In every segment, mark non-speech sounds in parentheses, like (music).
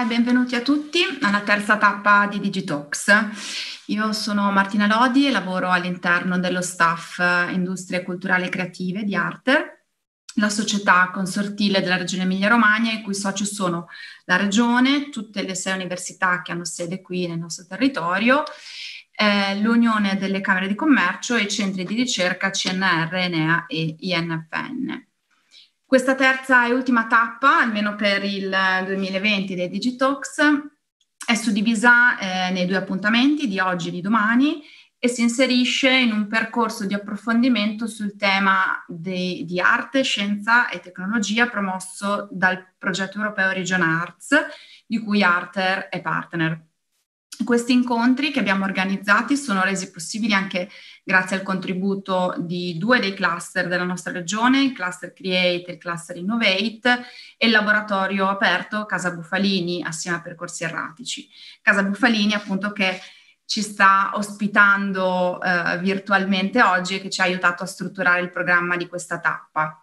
e benvenuti a tutti alla terza tappa di Digitox. Io sono Martina Lodi e lavoro all'interno dello staff eh, Industrie Culturali e Creative di Arter, la società consortile della Regione Emilia-Romagna, in cui soci sono la Regione, tutte le sei università che hanno sede qui nel nostro territorio, eh, l'Unione delle Camere di Commercio e i centri di ricerca CNR, Enea e INFN. Questa terza e ultima tappa, almeno per il 2020 dei Digitox, è suddivisa eh, nei due appuntamenti di oggi e di domani e si inserisce in un percorso di approfondimento sul tema de- di arte, scienza e tecnologia promosso dal progetto europeo Region Arts, di cui Arter è partner. Questi incontri che abbiamo organizzati sono resi possibili anche grazie al contributo di due dei cluster della nostra regione, il cluster Create e il cluster Innovate, e il laboratorio aperto Casa Bufalini assieme a Percorsi Erratici. Casa Bufalini appunto che ci sta ospitando eh, virtualmente oggi e che ci ha aiutato a strutturare il programma di questa tappa.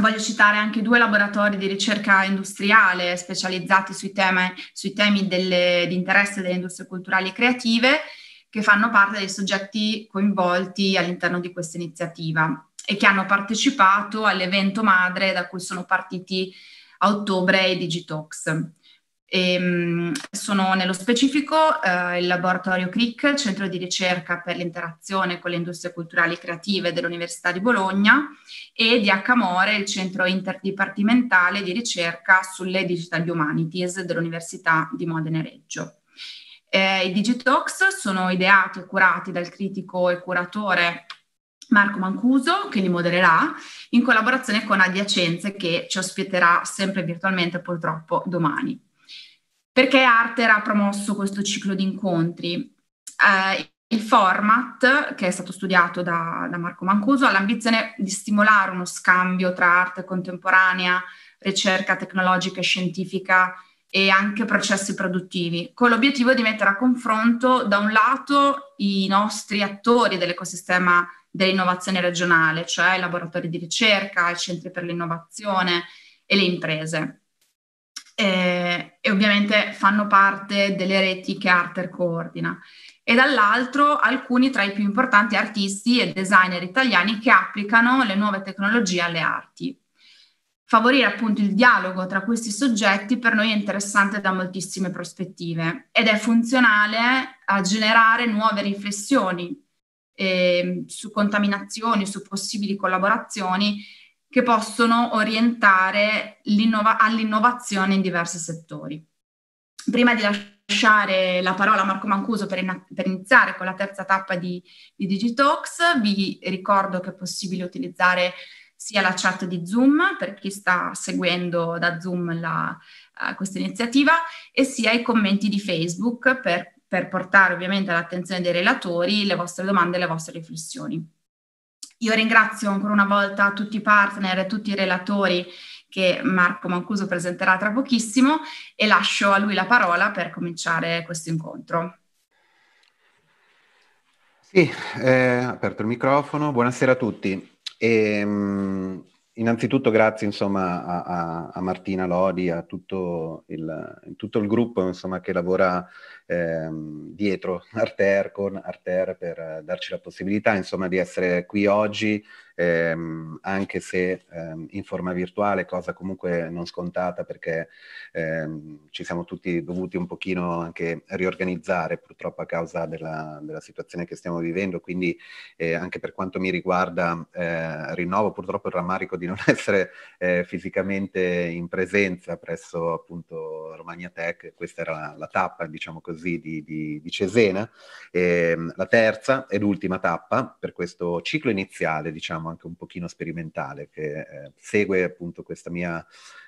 Voglio citare anche due laboratori di ricerca industriale specializzati sui, teme, sui temi delle, di interesse delle industrie culturali e creative che fanno parte dei soggetti coinvolti all'interno di questa iniziativa e che hanno partecipato all'evento madre da cui sono partiti a ottobre i Digitox. E ehm, sono nello specifico eh, il laboratorio CRIC, il centro di ricerca per l'interazione con le industrie culturali e creative dell'Università di Bologna, e DH More, il centro interdipartimentale di ricerca sulle Digital Humanities dell'Università di Modena e Reggio. Eh, I Digitalks sono ideati e curati dal critico e curatore Marco Mancuso, che li modererà, in collaborazione con Adiacenze, che ci ospiterà sempre virtualmente purtroppo domani. Perché Arter ha promosso questo ciclo di incontri? Eh, il format, che è stato studiato da, da Marco Mancuso, ha l'ambizione di stimolare uno scambio tra arte contemporanea, ricerca tecnologica e scientifica e anche processi produttivi, con l'obiettivo di mettere a confronto da un lato i nostri attori dell'ecosistema dell'innovazione regionale, cioè i laboratori di ricerca, i centri per l'innovazione e le imprese, eh, e ovviamente fanno parte delle reti che Arter coordina e dall'altro alcuni tra i più importanti artisti e designer italiani che applicano le nuove tecnologie alle arti. Favorire appunto il dialogo tra questi soggetti per noi è interessante da moltissime prospettive ed è funzionale a generare nuove riflessioni eh, su contaminazioni, su possibili collaborazioni che possono orientare all'innovazione in diversi settori. Prima di lasciare la parola a Marco Mancuso per, in- per iniziare con la terza tappa di, di Digitox, vi ricordo che è possibile utilizzare sia la chat di Zoom per chi sta seguendo da Zoom la, uh, questa iniziativa e sia i commenti di Facebook per, per portare ovviamente all'attenzione dei relatori le vostre domande e le vostre riflessioni. Io ringrazio ancora una volta tutti i partner e tutti i relatori che Marco Mancuso presenterà tra pochissimo e lascio a lui la parola per cominciare questo incontro. Sì, eh, aperto il microfono, buonasera a tutti. E, ehm, mh, innanzitutto grazie insomma, a, a, a, Martina Lodi, a tutto il, tutto il gruppo insomma, che lavora ehm, dietro Arter con Arter per eh, darci la possibilità insomma di essere qui oggi ehm, anche se ehm, in forma virtuale, cosa comunque non scontata perché ehm, ci siamo tutti dovuti un pochino anche riorganizzare purtroppo a causa della, della situazione che stiamo vivendo, quindi eh, anche per quanto mi riguarda eh, rinnovo purtroppo il rammarico di non (laughs) essere eh, fisicamente in presenza presso appunto Romagna Tech, questa era la, la tappa diciamo così di, di, di Cesena, ehm, la terza ed ultima tappa per questo ciclo iniziale diciamo diciamo anche un pochino sperimentale, che eh, segue appunto questa mia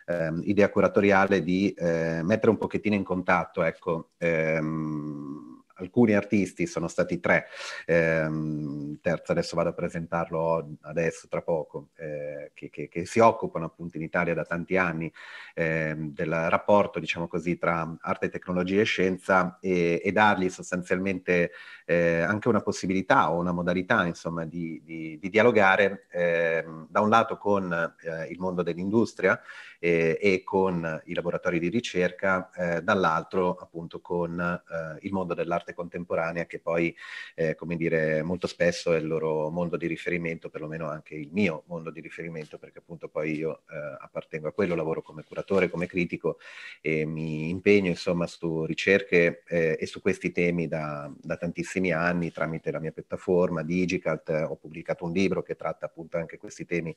eh, idea curatoriale di eh, mettere un pochettino in contatto, ecco, ehm, alcuni artisti, sono stati tre, ehm, terzo adesso vado a presentarlo adesso, tra poco, eh, che, che, che, si occupano appunto in Italia da tanti anni ehm, del rapporto, diciamo così, tra arte, tecnologia e scienza e, e dargli sostanzialmente eh, anche una possibilità o una modalità, insomma, di, di, di dialogare ehm, da un lato con eh, il mondo dell'industria eh, e con i laboratori di ricerca, eh, dall'altro appunto con eh, il mondo dell'arte contemporanea che poi, eh, come dire, molto spesso è il loro mondo di riferimento, perlomeno anche il mio mondo di riferimento, perché appunto poi io eh, appartengo a quello, lavoro come curatore, come critico e mi impegno insomma su ricerche eh, e su questi temi da, da tantissimi anni tramite la mia piattaforma Digicalt, ho pubblicato un libro che tratta appunto anche questi temi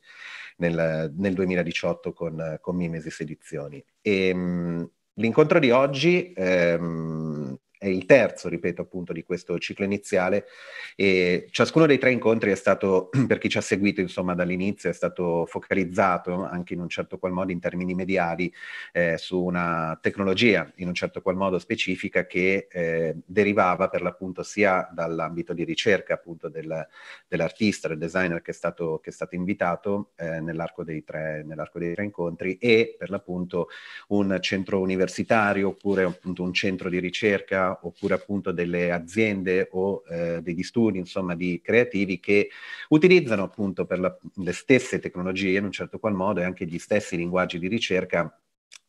nel, nel 2018 con, con con Mimesi Sedizioni. E, ehm, mh, l'incontro di oggi ehm, è il terzo, ripeto, appunto di questo ciclo iniziale e ciascuno dei tre incontri è stato, (clears throat) per chi ci ha seguito insomma dall'inizio, è stato focalizzato anche in un certo qual modo in termini mediali eh, su una tecnologia in un certo qual modo specifica che eh, derivava per l'appunto sia dall'ambito di ricerca appunto del, dell'artista, del designer che è stato, che è stato invitato eh, nell'arco, dei tre, nell'arco dei tre incontri e per l'appunto un centro universitario oppure appunto un centro di ricerca oppure appunto delle aziende o eh, degli studi, insomma, di creativi che utilizzano appunto per la, le stesse tecnologie in un certo qual modo e anche gli stessi linguaggi di ricerca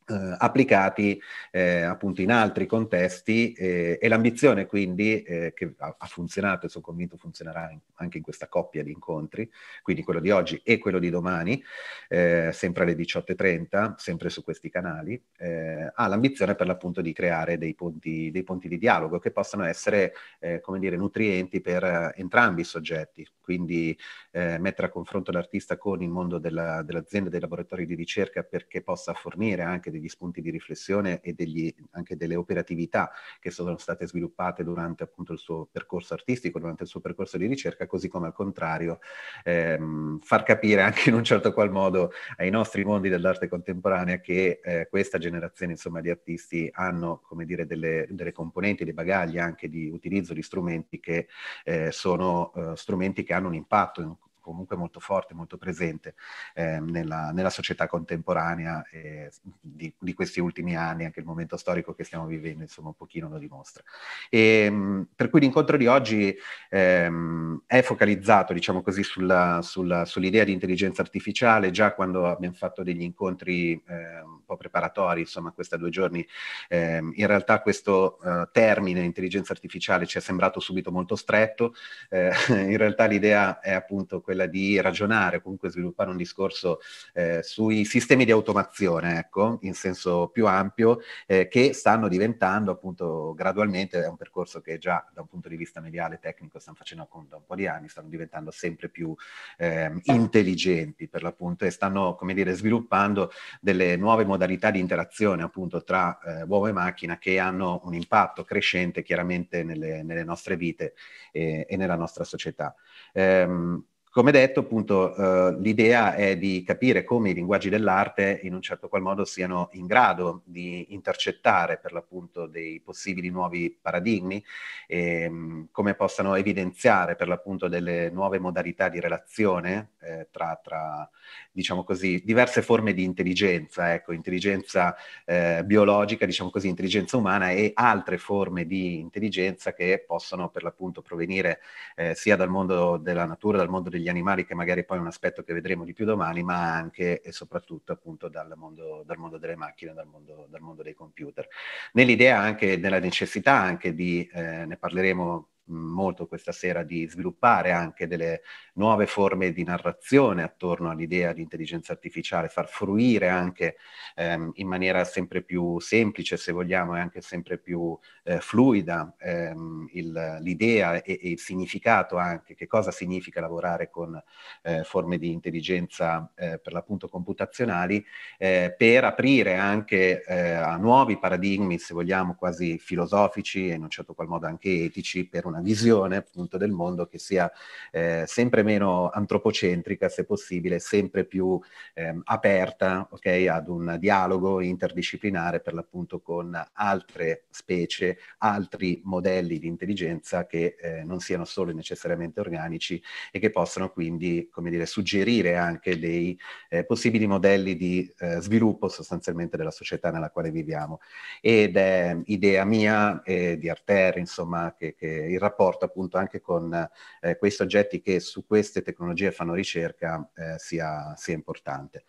eh, applicati eh, appunto in altri contesti eh, e l'ambizione quindi eh, che ha, funzionato e sono convinto funzionerà in, anche in questa coppia di incontri, quindi quello di oggi e quello di domani, eh, sempre alle 18.30, sempre su questi canali, eh, ha l'ambizione per l'appunto di creare dei punti, dei ponti di dialogo che possano essere, come dire, nutrienti per entrambi i soggetti, quindi mettere a confronto l'artista con il mondo della, dell'azienda, dei laboratori di ricerca perché possa fornire anche dei degli spunti di riflessione e degli, anche delle operatività che sono state sviluppate durante appunto il suo percorso artistico, durante il suo percorso di ricerca, così come al contrario ehm, far capire anche in un certo qual modo ai nostri mondi dell'arte contemporanea che eh, questa generazione insomma di artisti hanno come dire delle, delle componenti, dei bagagli anche di utilizzo di strumenti che eh, sono eh, strumenti che hanno un impatto comunque molto forte, molto presente eh, nella, nella, società contemporanea eh, di, di, questi ultimi anni, anche il momento storico che stiamo vivendo, insomma, un pochino lo dimostra. E, ehm, per cui l'incontro di oggi ehm, è focalizzato, diciamo così, sulla, sulla, sull'idea di intelligenza artificiale, già quando abbiamo fatto degli incontri eh, un po' preparatori, insomma, questi due giorni, ehm, in realtà questo eh, termine intelligenza artificiale ci è sembrato subito molto stretto, eh, (laughs) in realtà l'idea è appunto quella quella di ragionare, comunque sviluppare un discorso eh, sui sistemi di automazione, ecco, in senso più ampio, eh, che stanno diventando appunto gradualmente, è un percorso che già da un punto di vista mediale e tecnico stanno facendo appunto da un po' di anni, stanno diventando sempre più eh, intelligenti per l'appunto e stanno, come dire, sviluppando delle nuove modalità di interazione appunto tra eh, uomo e macchina che hanno un impatto crescente chiaramente nelle, nelle nostre vite e, eh, e nella nostra società. Um, come detto, appunto, eh, l'idea è di capire come i linguaggi dell'arte in un certo qual modo siano in grado di intercettare per l'appunto dei possibili nuovi paradigmi, e, ehm, come possano evidenziare per l'appunto delle nuove modalità di relazione eh, tra, tra, diciamo così, diverse forme di intelligenza, ecco, intelligenza eh, biologica, diciamo così, intelligenza umana e altre forme di intelligenza che possono per l'appunto provenire eh, sia dal mondo della natura, dal mondo degli degli animali, che magari poi è un aspetto che vedremo di più domani, ma anche e soprattutto appunto dal mondo, dal mondo delle macchine, dal mondo, dal mondo, dei computer. Nell'idea anche, della necessità anche di, eh, ne parleremo molto questa sera di sviluppare anche delle nuove forme di narrazione attorno all'idea di intelligenza artificiale, far fruire anche ehm, in maniera sempre più semplice, se vogliamo, e anche sempre più eh, fluida ehm, il, l'idea e, e, il significato anche, che cosa significa lavorare con eh, forme di intelligenza eh, per l'appunto computazionali, eh, per aprire anche eh, a nuovi paradigmi, se vogliamo, quasi filosofici e in un certo qual modo anche etici, per una una visione appunto del mondo che sia eh, sempre meno antropocentrica, se possibile, sempre più eh, aperta okay, ad un dialogo interdisciplinare per l'appunto con altre specie, altri modelli di intelligenza che eh, non siano solo necessariamente organici e che possano quindi, come dire, suggerire anche dei eh, possibili modelli di eh, sviluppo sostanzialmente della società nella quale viviamo. Ed è idea mia e di Arter, insomma, che, che il rapporto appunto anche con eh, quei soggetti che su queste tecnologie fanno ricerca eh, sia, sia importante.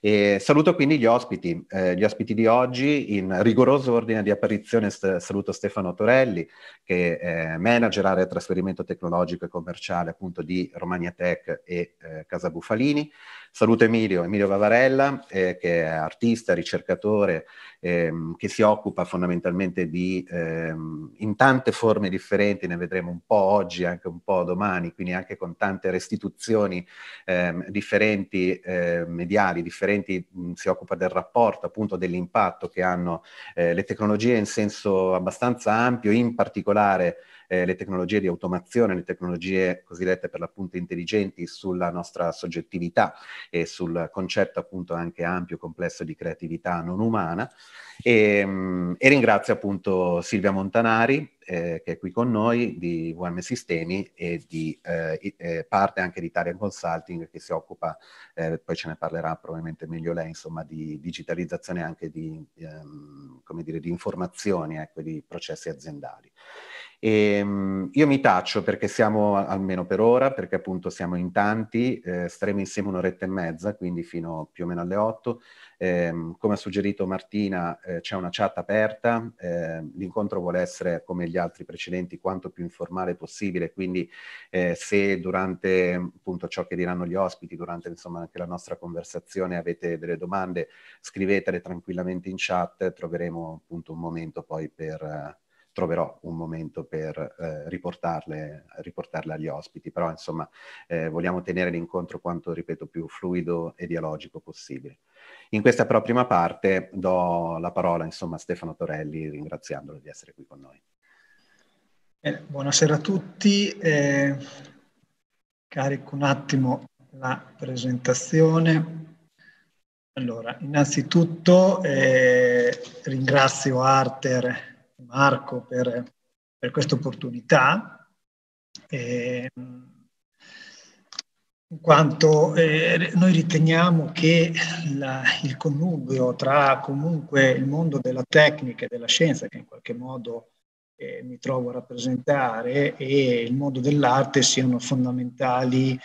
E saluto quindi gli ospiti, eh, gli ospiti di oggi in rigoroso ordine di apparizione. St- saluto Stefano Torelli, che è manager area trasferimento tecnologico e commerciale appunto di Romagna Tech e eh, Casa Bufalini. Saluto Emilio, Emilio Vavarella, eh, che è artista, ricercatore, ehm, che si occupa fondamentalmente di ehm, in tante forme differenti, ne vedremo un po' oggi, anche un po' domani, quindi anche con tante restituzioni ehm, differenti eh, mediali canali differenti mh, mm, si occupa del rapporto, appunto dell'impatto che hanno eh, le tecnologie in senso abbastanza ampio, in particolare eh, le tecnologie di automazione, le tecnologie cosiddette per l'appunto intelligenti sulla nostra soggettività e sul concetto appunto anche ampio, e complesso di creatività non umana. E, ehm, e ringrazio appunto Silvia Montanari eh, che è qui con noi di VM Sistemi e di eh, eh, parte anche di Italian Consulting che si occupa, eh, poi ce ne parlerà probabilmente meglio lei, insomma di digitalizzazione anche di, ehm, come dire, di informazioni, ecco, di processi aziendali. E, ehm, io mi taccio perché siamo, almeno per ora, perché appunto siamo in tanti, eh, staremo insieme un'oretta e mezza, quindi fino più o meno alle 8. Eh, come ha suggerito Martina, eh, c'è una chat aperta, ehm, l'incontro vuole essere, come gli altri precedenti, quanto più informale possibile, quindi eh, se durante appunto ciò che diranno gli ospiti, durante insomma anche la nostra conversazione avete delle domande, scrivetele tranquillamente in chat, troveremo appunto un momento poi per troverò un momento per eh, riportarle, riportarle, agli ospiti, però insomma eh, vogliamo tenere l'incontro quanto, ripeto, più fluido e dialogico possibile. In questa però prima parte do la parola insomma, a Stefano Torelli ringraziandolo di essere qui con noi. Bene, eh, buonasera a tutti, eh, carico un attimo la presentazione. Allora, innanzitutto eh, ringrazio Arter Marco per, per questa opportunità, eh, in quanto eh, noi riteniamo che la, il connubio tra comunque il mondo della tecnica e della scienza, che in qualche modo eh, mi trovo a rappresentare, e il mondo dell'arte siano fondamentali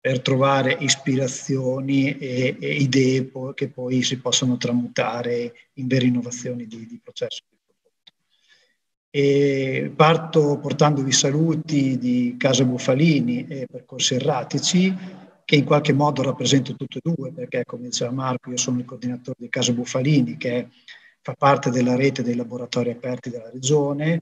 per trovare ispirazioni e, e idee po- che poi si possono tramutare in vere innovazioni di, di processo di e parto portandovi saluti di Casa Bufalini e Percorsi Erratici, che in qualche modo rappresento tutte e due, perché come diceva Marco, io sono il coordinatore di Casa Bufalini, che fa parte della rete dei laboratori aperti della regione,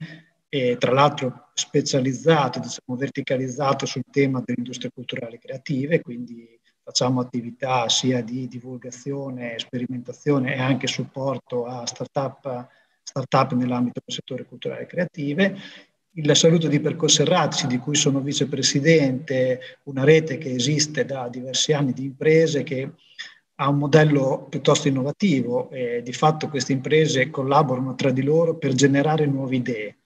e tra l'altro specializzato, diciamo verticalizzato sul tema delle industrie culturali creative, quindi facciamo attività sia di divulgazione, sperimentazione e anche supporto a start-up startup nell'ambito del settore culturale e creative, il saluto di Percosserrazzi, di cui sono vicepresidente, una rete che esiste da diversi anni di imprese che ha un modello piuttosto innovativo e di fatto queste imprese collaborano tra di loro per generare nuove idee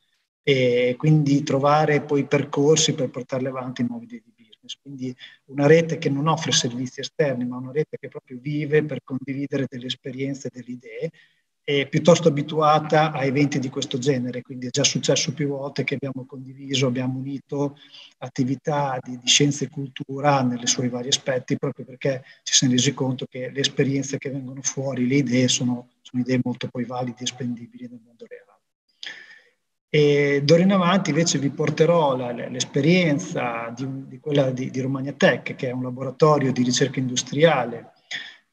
e quindi trovare poi percorsi per portarle avanti nuove idee di business. Quindi una rete che non offre servizi esterni, ma una rete che proprio vive per condividere delle esperienze, e delle idee è piuttosto abituata a eventi di questo genere, quindi è già successo più volte che abbiamo condiviso, abbiamo unito attività di, di scienze e cultura nelle sue vari aspetti, proprio perché ci siamo resi conto che le esperienze che vengono fuori, le idee sono, sono idee molto poi valide e spendibili nel mondo reale. E d'ora in avanti invece vi porterò la, l'esperienza di, di quella di, di, Romagna Tech, che è un laboratorio di ricerca industriale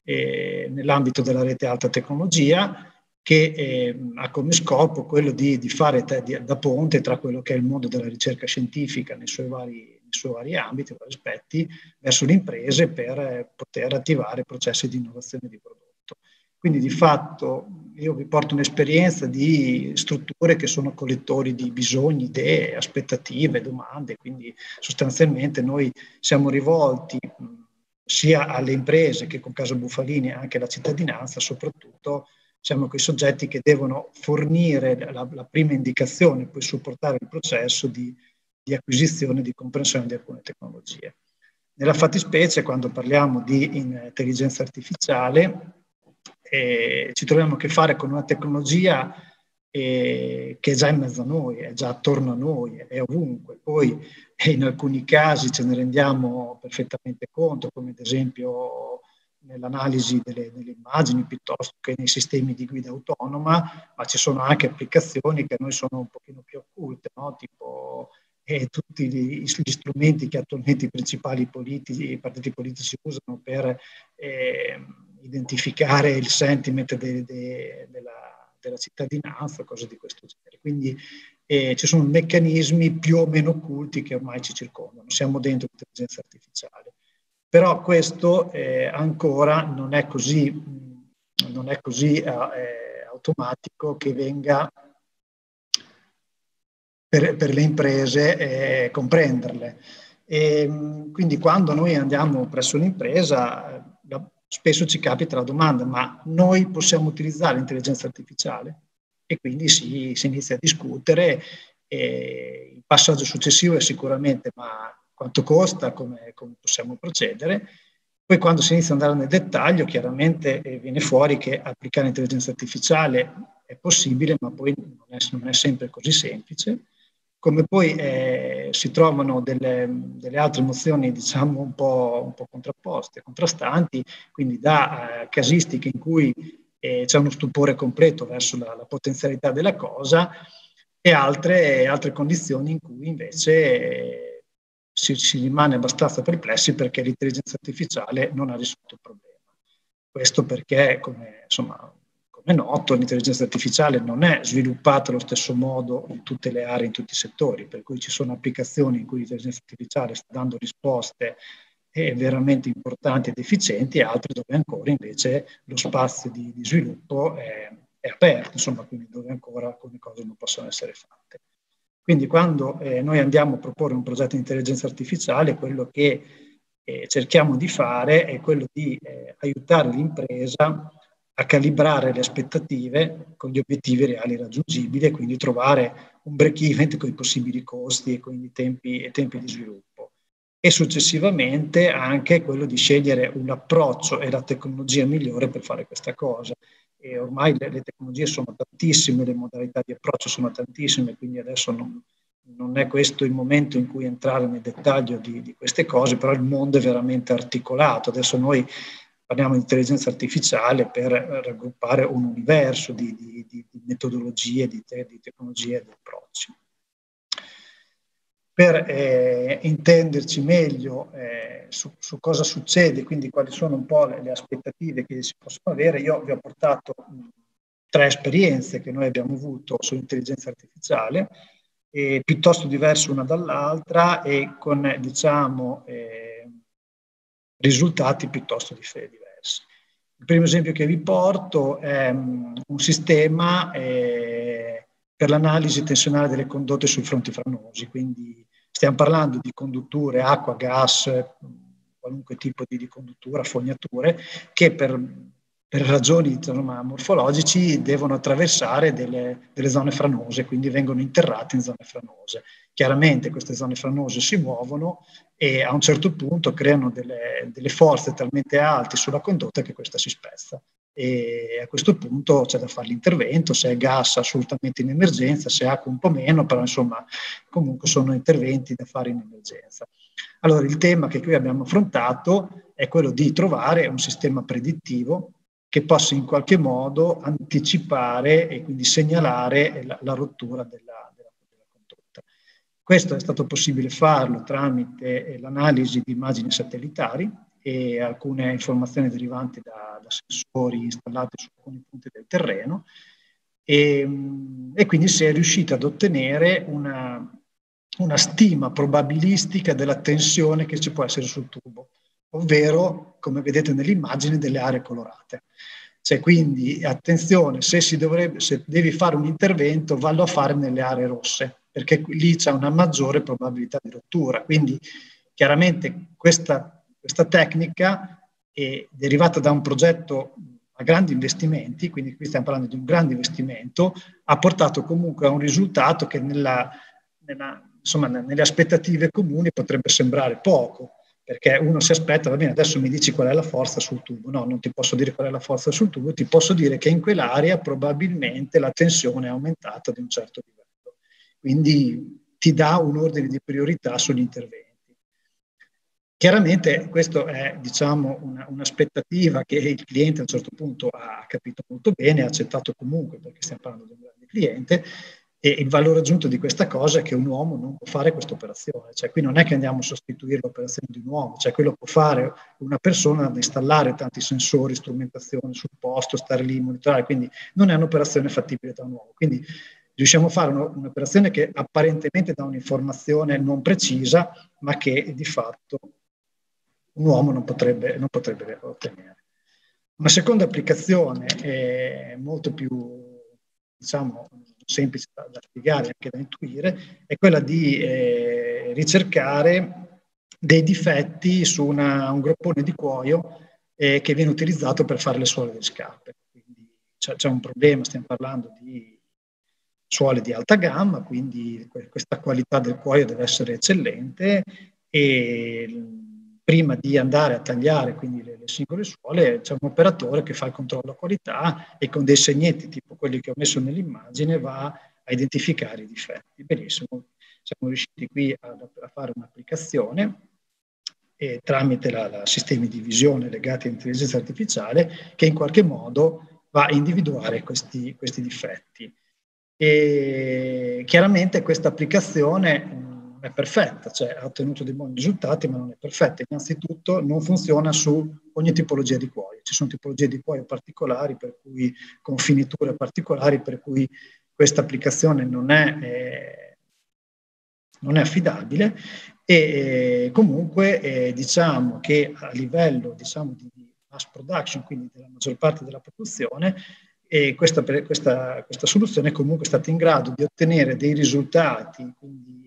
eh, nell'ambito della rete alta tecnologia, che eh, ha come scopo quello di, di fare te, di, da ponte tra quello che è il mondo della ricerca scientifica nei suoi vari, nei suoi vari ambiti, vari aspetti, verso le imprese per eh, poter attivare processi di innovazione di prodotto. Quindi di fatto io vi porto un'esperienza di strutture che sono collettori di bisogni, idee, aspettative, domande, quindi sostanzialmente noi siamo rivolti sia alle imprese che con Casa Bufalini anche alla cittadinanza soprattutto diciamo quei soggetti che devono fornire la, la prima indicazione, poi supportare il processo di, di acquisizione, di comprensione di alcune tecnologie. Nella fattispecie, quando parliamo di intelligenza artificiale, eh, ci troviamo a che fare con una tecnologia eh, che è già in mezzo a noi, è già attorno a noi, è ovunque. Poi eh, in alcuni casi ce ne rendiamo perfettamente conto, come ad esempio nell'analisi delle, delle, immagini piuttosto che nei sistemi di guida autonoma, ma ci sono anche applicazioni che a noi sono un pochino più occulte, no? tipo eh, tutti gli, gli, strumenti che attualmente i principali politici, i partiti politici usano per eh, identificare il sentiment de, de, della, della, cittadinanza, cose di questo genere. Quindi eh, ci sono meccanismi più o meno occulti che ormai ci circondano, siamo dentro l'intelligenza artificiale. Però questo eh, ancora non è così, mm, non è così eh, eh, automatico che venga per, per le imprese eh, comprenderle. E, mm, quindi quando noi andiamo presso un'impresa, eh, spesso ci capita la domanda, ma noi possiamo utilizzare l'intelligenza artificiale? E quindi si, si inizia a discutere. E il passaggio successivo è sicuramente, ma quanto costa, come, come possiamo procedere. Poi quando si inizia ad andare nel dettaglio, chiaramente eh, viene fuori che applicare l'intelligenza artificiale è possibile, ma poi non è, non è sempre così semplice. Come poi eh, si trovano delle, delle, altre emozioni, diciamo, un po', un po contrapposte, contrastanti, quindi da eh, casistiche in cui eh, c'è uno stupore completo verso la, la potenzialità della cosa, e altre, altre, condizioni in cui invece eh, si, si rimane abbastanza perplessi perché l'intelligenza artificiale non ha risolto il problema. Questo perché, come, insomma, come è noto, l'intelligenza artificiale non è sviluppata allo stesso modo in tutte le aree, in tutti i settori, per cui ci sono applicazioni in cui l'intelligenza artificiale sta dando risposte veramente importanti ed efficienti e altre dove ancora invece lo spazio di, di sviluppo è, è aperto, insomma, quindi dove ancora alcune cose non possono essere fatte. Quindi quando eh, noi andiamo a proporre un progetto di intelligenza artificiale, quello che eh, cerchiamo di fare è quello di eh, aiutare l'impresa a calibrare le aspettative con gli obiettivi reali raggiungibili e quindi trovare un break event con i possibili costi e quindi tempi, e tempi di sviluppo. E successivamente anche quello di scegliere un approccio e la tecnologia migliore per fare questa cosa e ormai le, le, tecnologie sono tantissime, le modalità di approccio sono tantissime, quindi adesso non, non è questo il momento in cui entrare nel dettaglio di, di, queste cose, però il mondo è veramente articolato. Adesso noi parliamo di intelligenza artificiale per raggruppare un universo di, di, di metodologie, di, te, di tecnologie e di approcci per eh, intenderci meglio eh, su, su, cosa succede, quindi quali sono un po' le, le, aspettative che si possono avere, io vi ho portato mm, tre esperienze che noi abbiamo avuto sull'intelligenza artificiale, eh, piuttosto diverse una dall'altra e con diciamo, eh, risultati piuttosto diversi. Il primo esempio che vi porto è mh, mm, un sistema eh, per l'analisi tensionale delle condotte sui fronti franosi, quindi Stiamo parlando di condutture acqua, gas, qualunque tipo di, di conduttura, fognature, che per, per ragioni insomma, morfologici devono attraversare delle, delle, zone franose, quindi vengono interrate in zone franose. Chiaramente queste zone franose si muovono e a un certo punto creano delle, delle forze talmente alte sulla condotta che questa si spezza e a questo punto c'è da fare l'intervento, se è gas assolutamente in emergenza, se è acqua un po' meno, però insomma comunque sono interventi da fare in emergenza. Allora il tema che qui abbiamo affrontato è quello di trovare un sistema predittivo che possa in qualche modo anticipare e quindi segnalare la, la rottura della, della, della condotta. Questo è stato possibile farlo tramite eh, l'analisi di immagini satellitari, e alcune informazioni derivanti da, da sensori installati su alcuni punti del terreno e, e quindi si è riuscita ad ottenere una, una stima probabilistica della tensione che ci può essere sul tubo, ovvero, come vedete nell'immagine, delle aree colorate. Cioè, quindi attenzione, se, dovrebbe, se devi fare un intervento, vallo a fare nelle aree rosse, perché lì c'è una maggiore probabilità di rottura. Quindi chiaramente questa questa tecnica è derivata da un progetto a grandi investimenti, quindi qui stiamo parlando di un grande investimento, ha portato comunque a un risultato che nella, nella, insomma, nelle aspettative comuni potrebbe sembrare poco, perché uno si aspetta, va bene, adesso mi dici qual è la forza sul tubo. No, non ti posso dire qual è la forza sul tubo, ti posso dire che in quell'area probabilmente la tensione è aumentata di un certo livello. Quindi ti dà un ordine di priorità sugli interventi. Chiaramente questa è diciamo, una, un'aspettativa che il cliente a un certo punto ha capito molto bene, ha accettato comunque perché stiamo parlando di un grande cliente e il valore aggiunto di questa cosa è che un uomo non può fare questa operazione, cioè qui non è che andiamo a sostituire l'operazione di un uomo, cioè quello può fare una persona ad installare tanti sensori, strumentazione sul posto, stare lì, monitorare, quindi non è un'operazione fattibile da un uomo. Quindi riusciamo a fare uno, un'operazione che apparentemente dà un'informazione non precisa, ma che di fatto un uomo non potrebbe, non potrebbe ottenere. Una seconda applicazione è molto più diciamo, semplice da, spiegare e anche da intuire, è quella di eh, ricercare dei difetti su una, un groppone di cuoio eh, che viene utilizzato per fare le suole delle scarpe. Quindi c'è, c'è un problema, stiamo parlando di suole di alta gamma, quindi questa qualità del cuoio deve essere eccellente e prima di andare a tagliare quindi le, le singole suole, c'è un operatore che fa il controllo qualità e con dei segnetti tipo quelli che ho messo nell'immagine va a identificare i difetti. Benissimo, siamo riusciti qui a, a fare un'applicazione eh, tramite la, la, sistemi di visione legati all'intelligenza artificiale che in qualche modo va a individuare questi, questi difetti. E chiaramente questa applicazione non è perfetta, cioè ha ottenuto dei buoni risultati, ma non è perfetta. Innanzitutto non funziona su ogni tipologia di cuoio. Ci sono tipologie di cuoio particolari, per cui, con finiture particolari, per cui questa applicazione non è, eh, non è affidabile e eh, comunque eh, diciamo che a livello diciamo, di mass production, quindi della maggior parte della produzione, e eh, questa, questa, questa, soluzione è comunque stata in grado di ottenere dei risultati, quindi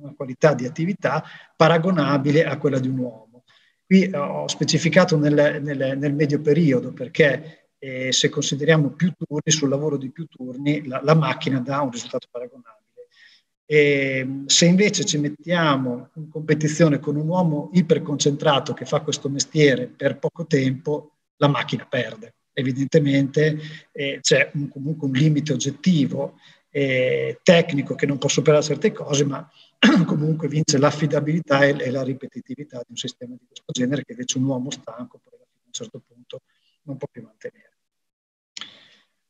una qualità di attività paragonabile a quella di un uomo. Qui eh, ho specificato nel, nel, nel medio periodo perché eh, se consideriamo più turni, sul lavoro di più turni, la, la macchina dà un risultato paragonabile. E ehm, se invece ci mettiamo in competizione con un uomo iperconcentrato che fa questo mestiere per poco tempo, la macchina perde. Evidentemente eh, c'è un, comunque un limite oggettivo, eh, tecnico che non può superare certe cose, ma (clears throat) comunque vince l'affidabilità e, e, la ripetitività di un sistema di questo genere che invece un uomo stanco poi a un certo punto non può più mantenere.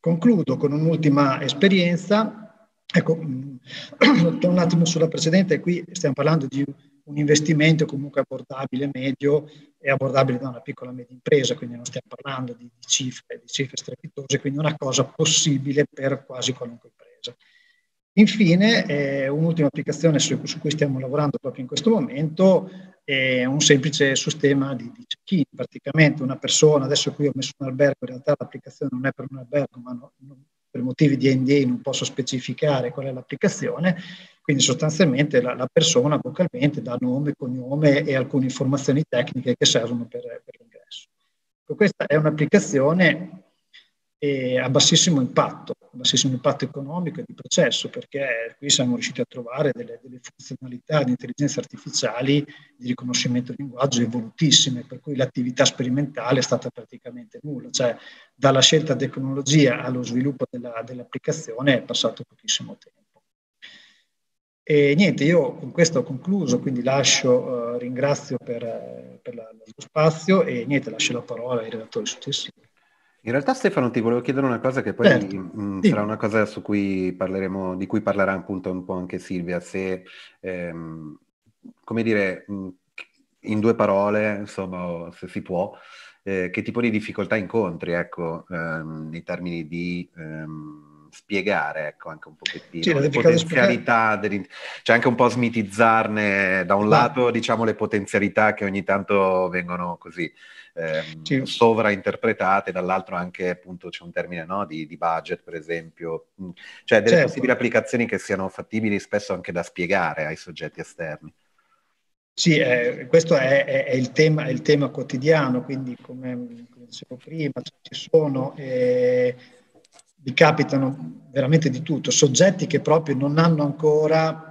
Concludo con un'ultima esperienza. Ecco, mm, (clears throat) torno un attimo sulla precedente, qui stiamo parlando di un investimento comunque abbordabile medio e abbordabile da una piccola media impresa, quindi non stiamo parlando di, cifre, di cifre strepitose, quindi una cosa possibile per quasi qualunque impresa. Infine, eh, un'ultima applicazione su, su, cui stiamo lavorando proprio in questo momento è un semplice sistema di, di check-in. Praticamente una persona, adesso qui ho messo un albergo, in realtà l'applicazione non è per un albergo, ma no, no, per motivi di NDA non posso specificare qual è l'applicazione, quindi sostanzialmente la, la persona vocalmente dà nome, cognome e alcune informazioni tecniche che servono per, per l'ingresso. Ecco, questa è un'applicazione e a bassissimo impatto, a bassissimo impatto economico e di processo, perché qui siamo riusciti a trovare delle, delle funzionalità di intelligenza artificiali di riconoscimento di linguaggio evolutissime, per cui l'attività sperimentale è stata praticamente nulla, cioè dalla scelta tecnologia allo sviluppo della, dell'applicazione è passato pochissimo tempo. E niente, io con questo ho concluso, quindi lascio, eh, ringrazio per, per la, lo spazio e niente, lascio la parola ai relatori successivi. In realtà Stefano ti volevo chiedere una cosa che poi certo. mh, mm, sarà una cosa su cui parleremo, di cui parlerà appunto un po' anche Silvia, se, ehm, come dire, mm, in due parole, insomma, se si può, eh, che tipo di difficoltà incontri, ecco, ehm, nei termini di... Ehm, spiegare ecco, anche un pochettino sì, le potenzialità, cioè anche un po' smitizzarne da un lato diciamo le potenzialità che ogni tanto vengono così ehm, sì. sovrainterpretate, dall'altro anche appunto c'è un termine no, di, di, budget per esempio, mm. cioè delle certo. possibili applicazioni che siano fattibili spesso anche da spiegare ai soggetti esterni. Sì, eh, questo è, è, è, il tema, è, il tema, quotidiano, quindi come, come dicevo prima, ci sono... Eh, vi capitano veramente di tutto, soggetti che proprio non hanno ancora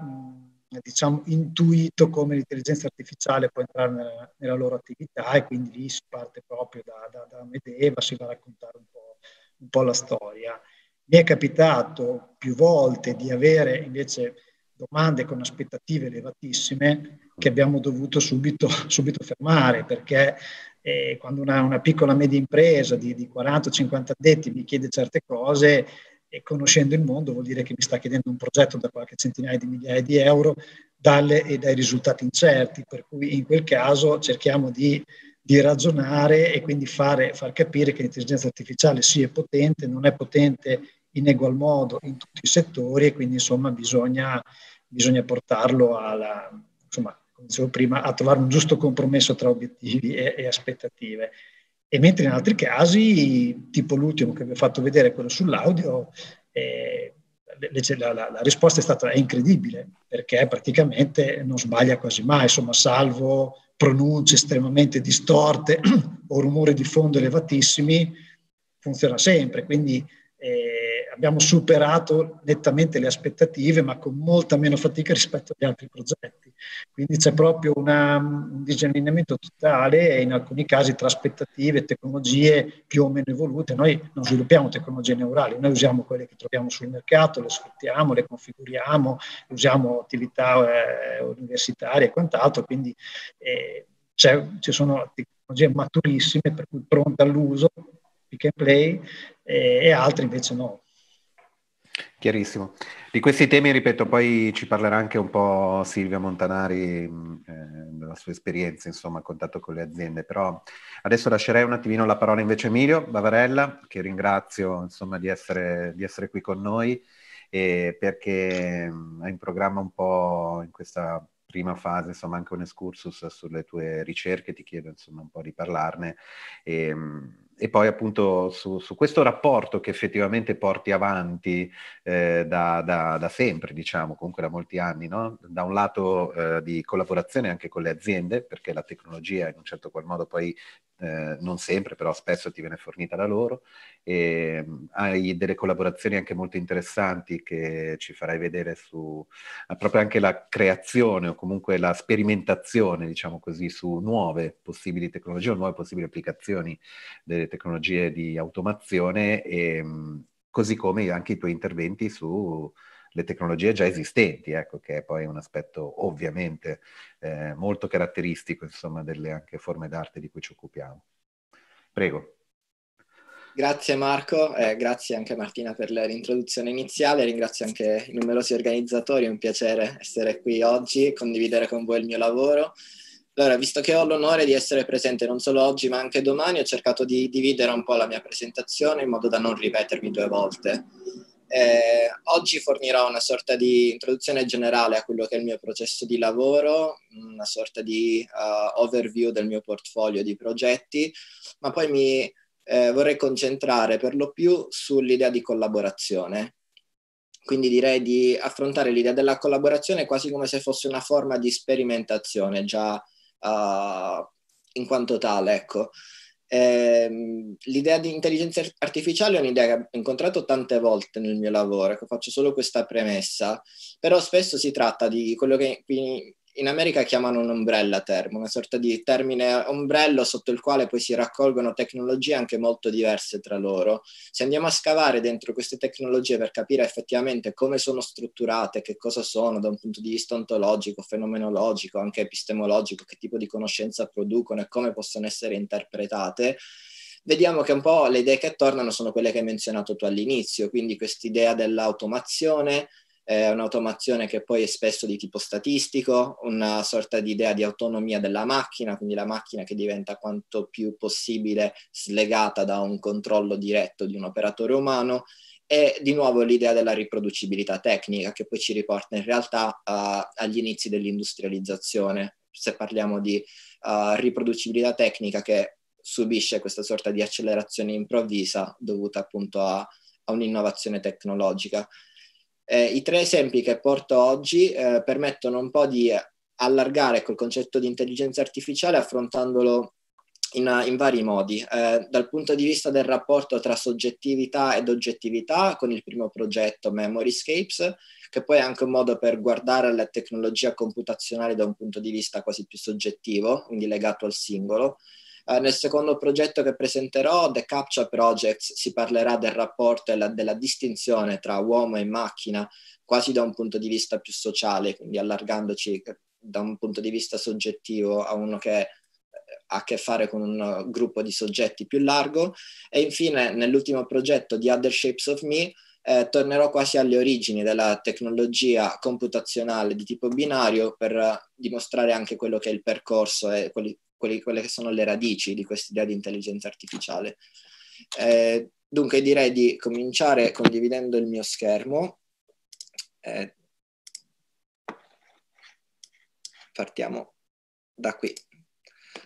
eh, diciamo, intuito come l'intelligenza artificiale può entrare nella, nella, loro attività e quindi lì si parte proprio da, da, da Medeva, si va a raccontare un po', un po', la storia. Mi è capitato più volte di avere invece domande con aspettative elevatissime che abbiamo dovuto subito, (laughs) subito fermare perché eh, quando una, una, piccola media impresa di, di 40-50 addetti mi chiede certe cose e conoscendo il mondo vuol dire che mi sta chiedendo un progetto da qualche centinaia di migliaia di euro dalle e dai risultati incerti, per cui in quel caso cerchiamo di, di ragionare e quindi fare, far capire che l'intelligenza artificiale sì è potente, non è potente in egual modo in tutti i settori e quindi insomma bisogna, bisogna portarlo alla, insomma, come dicevo prima, a trovare un giusto compromesso tra obiettivi e, e aspettative. E mentre in altri casi, tipo l'ultimo che vi ho fatto vedere, quello sull'audio, eh, la, la, la, risposta è stata è incredibile, perché praticamente non sbaglia quasi mai, insomma, salvo pronunce estremamente distorte (clears throat) o rumori di fondo elevatissimi, funziona sempre. Quindi eh, abbiamo superato nettamente le aspettative, ma con molta meno fatica rispetto agli altri progetti. Quindi c'è proprio una, un disallineamento totale e in alcuni casi tra aspettative e tecnologie più o meno evolute. Noi non sviluppiamo tecnologie neurali, noi usiamo quelle che troviamo sul mercato, le sfruttiamo, le configuriamo, usiamo attività eh, universitarie e quant'altro, quindi eh, ci sono tecnologie maturissime per cui pronte all'uso, pick and play, eh, e altre invece no. Chiarissimo. Di questi temi, ripeto, poi ci parlerà anche un po' Silvia Montanari mm, eh, della sua esperienza, insomma, a contatto con le aziende, però adesso lascerei un attimino la parola invece a Emilio Bavarella, che ringrazio, insomma, di essere, di essere qui con noi eh, perché ha mm, in programma un po' in questa prima fase, insomma, anche un excursus sulle tue ricerche, ti chiedo, insomma, un po' di parlarne. E, mm, e poi appunto su, su, questo rapporto che effettivamente porti avanti eh, da, da, da, sempre, diciamo, comunque da molti anni, no? da un lato eh, di collaborazione anche con le aziende, perché la tecnologia in un certo qual modo poi eh, non sempre, però spesso ti viene fornita da loro, e mm, hai delle collaborazioni anche molto interessanti che ci farai vedere su proprio anche la creazione o comunque la sperimentazione, diciamo così, su nuove possibili tecnologie o nuove possibili applicazioni. Delle, delle tecnologie di automazione, e, mm, così come anche i tuoi interventi sulle tecnologie già esistenti, ecco, che è poi un aspetto ovviamente eh, molto caratteristico, insomma, delle anche forme d'arte di cui ci occupiamo. Prego. Grazie Marco, eh, grazie anche Martina per l'introduzione iniziale, ringrazio anche i numerosi organizzatori, è un piacere essere qui oggi, e condividere con voi il mio lavoro. Allora, visto che ho l'onore di essere presente non solo oggi ma anche domani, ho cercato di dividere un po' la mia presentazione in modo da non ripetermi due volte. Eh, oggi fornirò una sorta di introduzione generale a quello che è il mio processo di lavoro, una sorta di uh, overview del mio portfolio di progetti, ma poi mi eh, vorrei concentrare per lo più sull'idea di collaborazione. Quindi direi di affrontare l'idea della collaborazione quasi come se fosse una forma di sperimentazione già uh, in quanto tale, ecco. Eh, l'idea di intelligenza artificiale è un'idea che ho incontrato tante volte nel mio lavoro, ecco, faccio solo questa premessa, però spesso si tratta di quello che qui in America chiamano un umbrella term, una sorta di termine ombrello sotto il quale poi si raccolgono tecnologie anche molto diverse tra loro. Se andiamo a scavare dentro queste tecnologie per capire effettivamente come sono strutturate, che cosa sono da un punto di vista ontologico, fenomenologico, anche epistemologico, che tipo di conoscenza producono e come possono essere interpretate, vediamo che un po' le idee che tornano sono quelle che hai menzionato tu all'inizio, quindi quest'idea dell'automazione, eh, un'automazione che poi è spesso di tipo statistico, una sorta di idea di autonomia della macchina, quindi la macchina che diventa quanto più possibile slegata da un controllo diretto di un operatore umano e di nuovo l'idea della riproducibilità tecnica che poi ci riporta in realtà a, agli inizi dell'industrializzazione, se parliamo di uh, riproducibilità tecnica che subisce questa sorta di accelerazione improvvisa dovuta appunto a, a un'innovazione tecnologica. Eh, I tre esempi che porto oggi eh, permettono un po' di allargare quel concetto di intelligenza artificiale affrontandolo in, in vari modi, eh, dal punto di vista del rapporto tra soggettività ed oggettività con il primo progetto Memoryscapes, che poi è anche un modo per guardare la tecnologia computazionale da un punto di vista quasi più soggettivo, quindi legato al singolo, eh, nel secondo progetto che presenterò, The Capture Projects, si parlerà del rapporto e la, della distinzione tra uomo e macchina quasi da un punto di vista più sociale, quindi allargandoci eh, da un punto di vista soggettivo a uno che eh, ha a che fare con un gruppo di soggetti più largo. E infine, nell'ultimo progetto di Other Shapes of Me, eh, tornerò quasi alle origini della tecnologia computazionale di tipo binario per dimostrare anche quello che è il percorso e quelli, quelli, quelle che sono le radici di quest'idea di intelligenza artificiale. Eh, dunque direi di cominciare condividendo il mio schermo. Eh, partiamo da qui.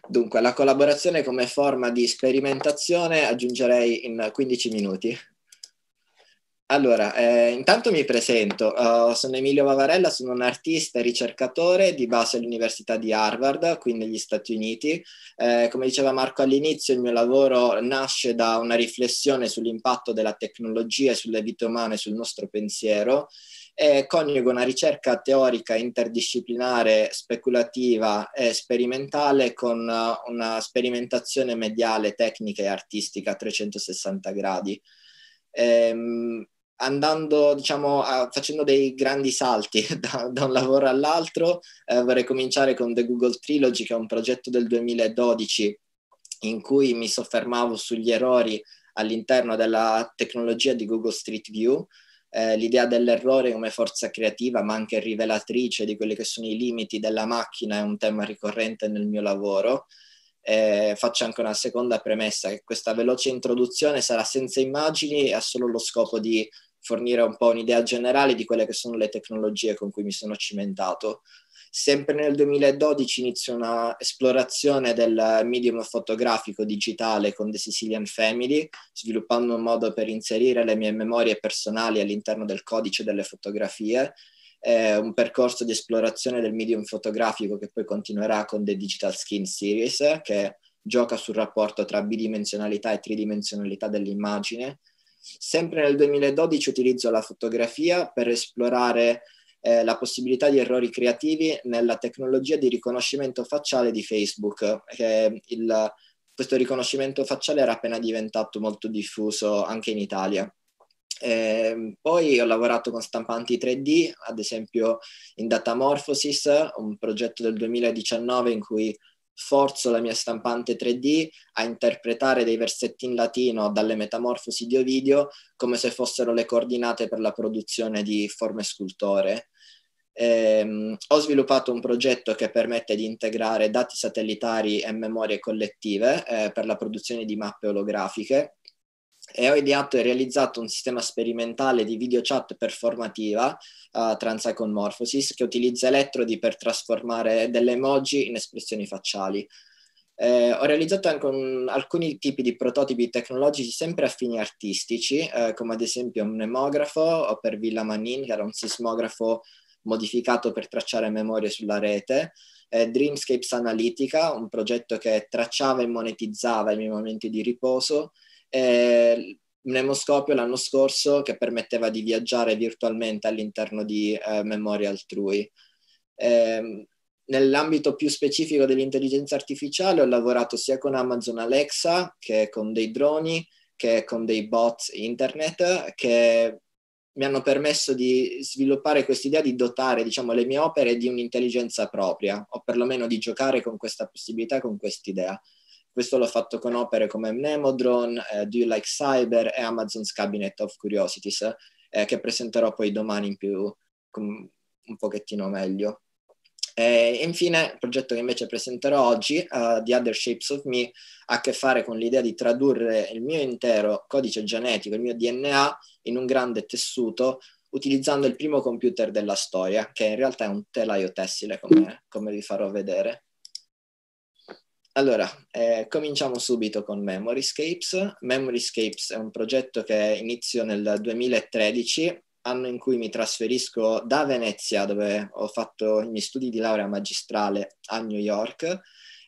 Dunque, la collaborazione come forma di sperimentazione aggiungerei in 15 minuti. Allora, eh, intanto mi presento, uh, sono Emilio Bavarella, sono un artista e ricercatore di base all'Università di Harvard, qui negli Stati Uniti. Eh, come diceva Marco all'inizio, il mio lavoro nasce da una riflessione sull'impatto della tecnologia sulle vite umane, sul nostro pensiero, e coniugo una ricerca teorica interdisciplinare, speculativa e sperimentale con uh, una sperimentazione mediale, tecnica e artistica a 360 gradi. Ehm, andando, diciamo, a, facendo dei grandi salti (laughs) da, da un lavoro all'altro, eh, vorrei cominciare con The Google Trilogy, che è un progetto del 2012 in cui mi soffermavo sugli errori all'interno della tecnologia di Google Street View, eh, l'idea dell'errore come forza creativa ma anche rivelatrice di quelli che sono i limiti della macchina è un tema ricorrente nel mio lavoro. Eh, faccio anche una seconda premessa che questa veloce introduzione sarà senza immagini e ha solo lo scopo di fornire un po' un'idea generale di quelle che sono le tecnologie con cui mi sono cimentato. Sempre nel 2012 inizio una esplorazione del medium fotografico digitale con The Sicilian Family, sviluppando un modo per inserire le mie memorie personali all'interno del codice delle fotografie, È un percorso di esplorazione del medium fotografico che poi continuerà con The Digital Skin Series, che gioca sul rapporto tra bidimensionalità e tridimensionalità dell'immagine, Sempre nel 2012 utilizzo la fotografia per esplorare eh, la possibilità di errori creativi nella tecnologia di riconoscimento facciale di Facebook, il, questo riconoscimento facciale era appena diventato molto diffuso anche in Italia. Eh, poi ho lavorato con stampanti 3D, ad esempio in Datamorphosis, un progetto del 2019 in cui forzo la mia stampante 3D a interpretare dei versetti in latino dalle metamorfosi di Ovidio come se fossero le coordinate per la produzione di forme scultore. Eh, ho sviluppato un progetto che permette di integrare dati satellitari e memorie collettive eh, per la produzione di mappe olografiche e ho ideato e realizzato un sistema sperimentale di video chat performativa uh, eh, Transicon Morphosis che utilizza elettrodi per trasformare delle emoji in espressioni facciali. Eh, ho realizzato anche un, alcuni tipi di prototipi tecnologici sempre a fini artistici, eh, come ad esempio un nemografo per Villa Manin, che era un sismografo modificato per tracciare memorie sulla rete, eh, Dreamscapes Analytica, un progetto che tracciava e monetizzava i miei momenti di riposo, eh, mnemoscopio l'anno scorso che permetteva di viaggiare virtualmente all'interno di eh, memoria altrui. Eh, nell'ambito più specifico dell'intelligenza artificiale ho lavorato sia con Amazon Alexa che con dei droni, che con dei bot internet che mi hanno permesso di sviluppare quest'idea di dotare diciamo, le mie opere di un'intelligenza propria o perlomeno di giocare con questa possibilità, con quest'idea. idea questo l'ho fatto con opere come Mnemodron, eh, Do You Like Cyber e Amazon's Cabinet of Curiosities, eh, che presenterò poi domani in più un pochettino meglio. E infine, il progetto che invece presenterò oggi, uh, The Other Shapes of Me, ha a che fare con l'idea di tradurre il mio intero codice genetico, il mio DNA, in un grande tessuto utilizzando il primo computer della storia, che in realtà è un telaio tessile, come, come vi farò vedere. Allora, eh, cominciamo subito con Memoryscapes. Memoryscapes è un progetto che inizio nel 2013, anno in cui mi trasferisco da Venezia, dove ho fatto i miei studi di laurea magistrale a New York.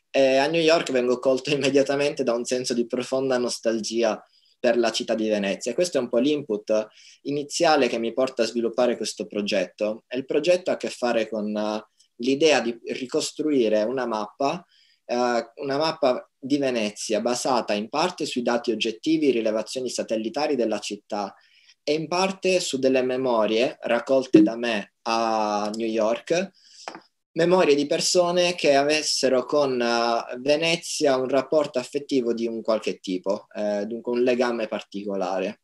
E a New York vengo colto (laughs) immediatamente da un senso di profonda nostalgia per la città di Venezia. Questo è un po' l'input iniziale che mi porta a sviluppare questo progetto. E il progetto ha a che fare con eh, l'idea di ricostruire una mappa eh, una mappa di Venezia basata in parte sui dati oggettivi, rilevazioni satellitari della città e in parte su delle memorie raccolte da me a New York, memorie di persone che avessero con eh, Venezia un rapporto affettivo di un qualche tipo, eh, dunque un legame particolare.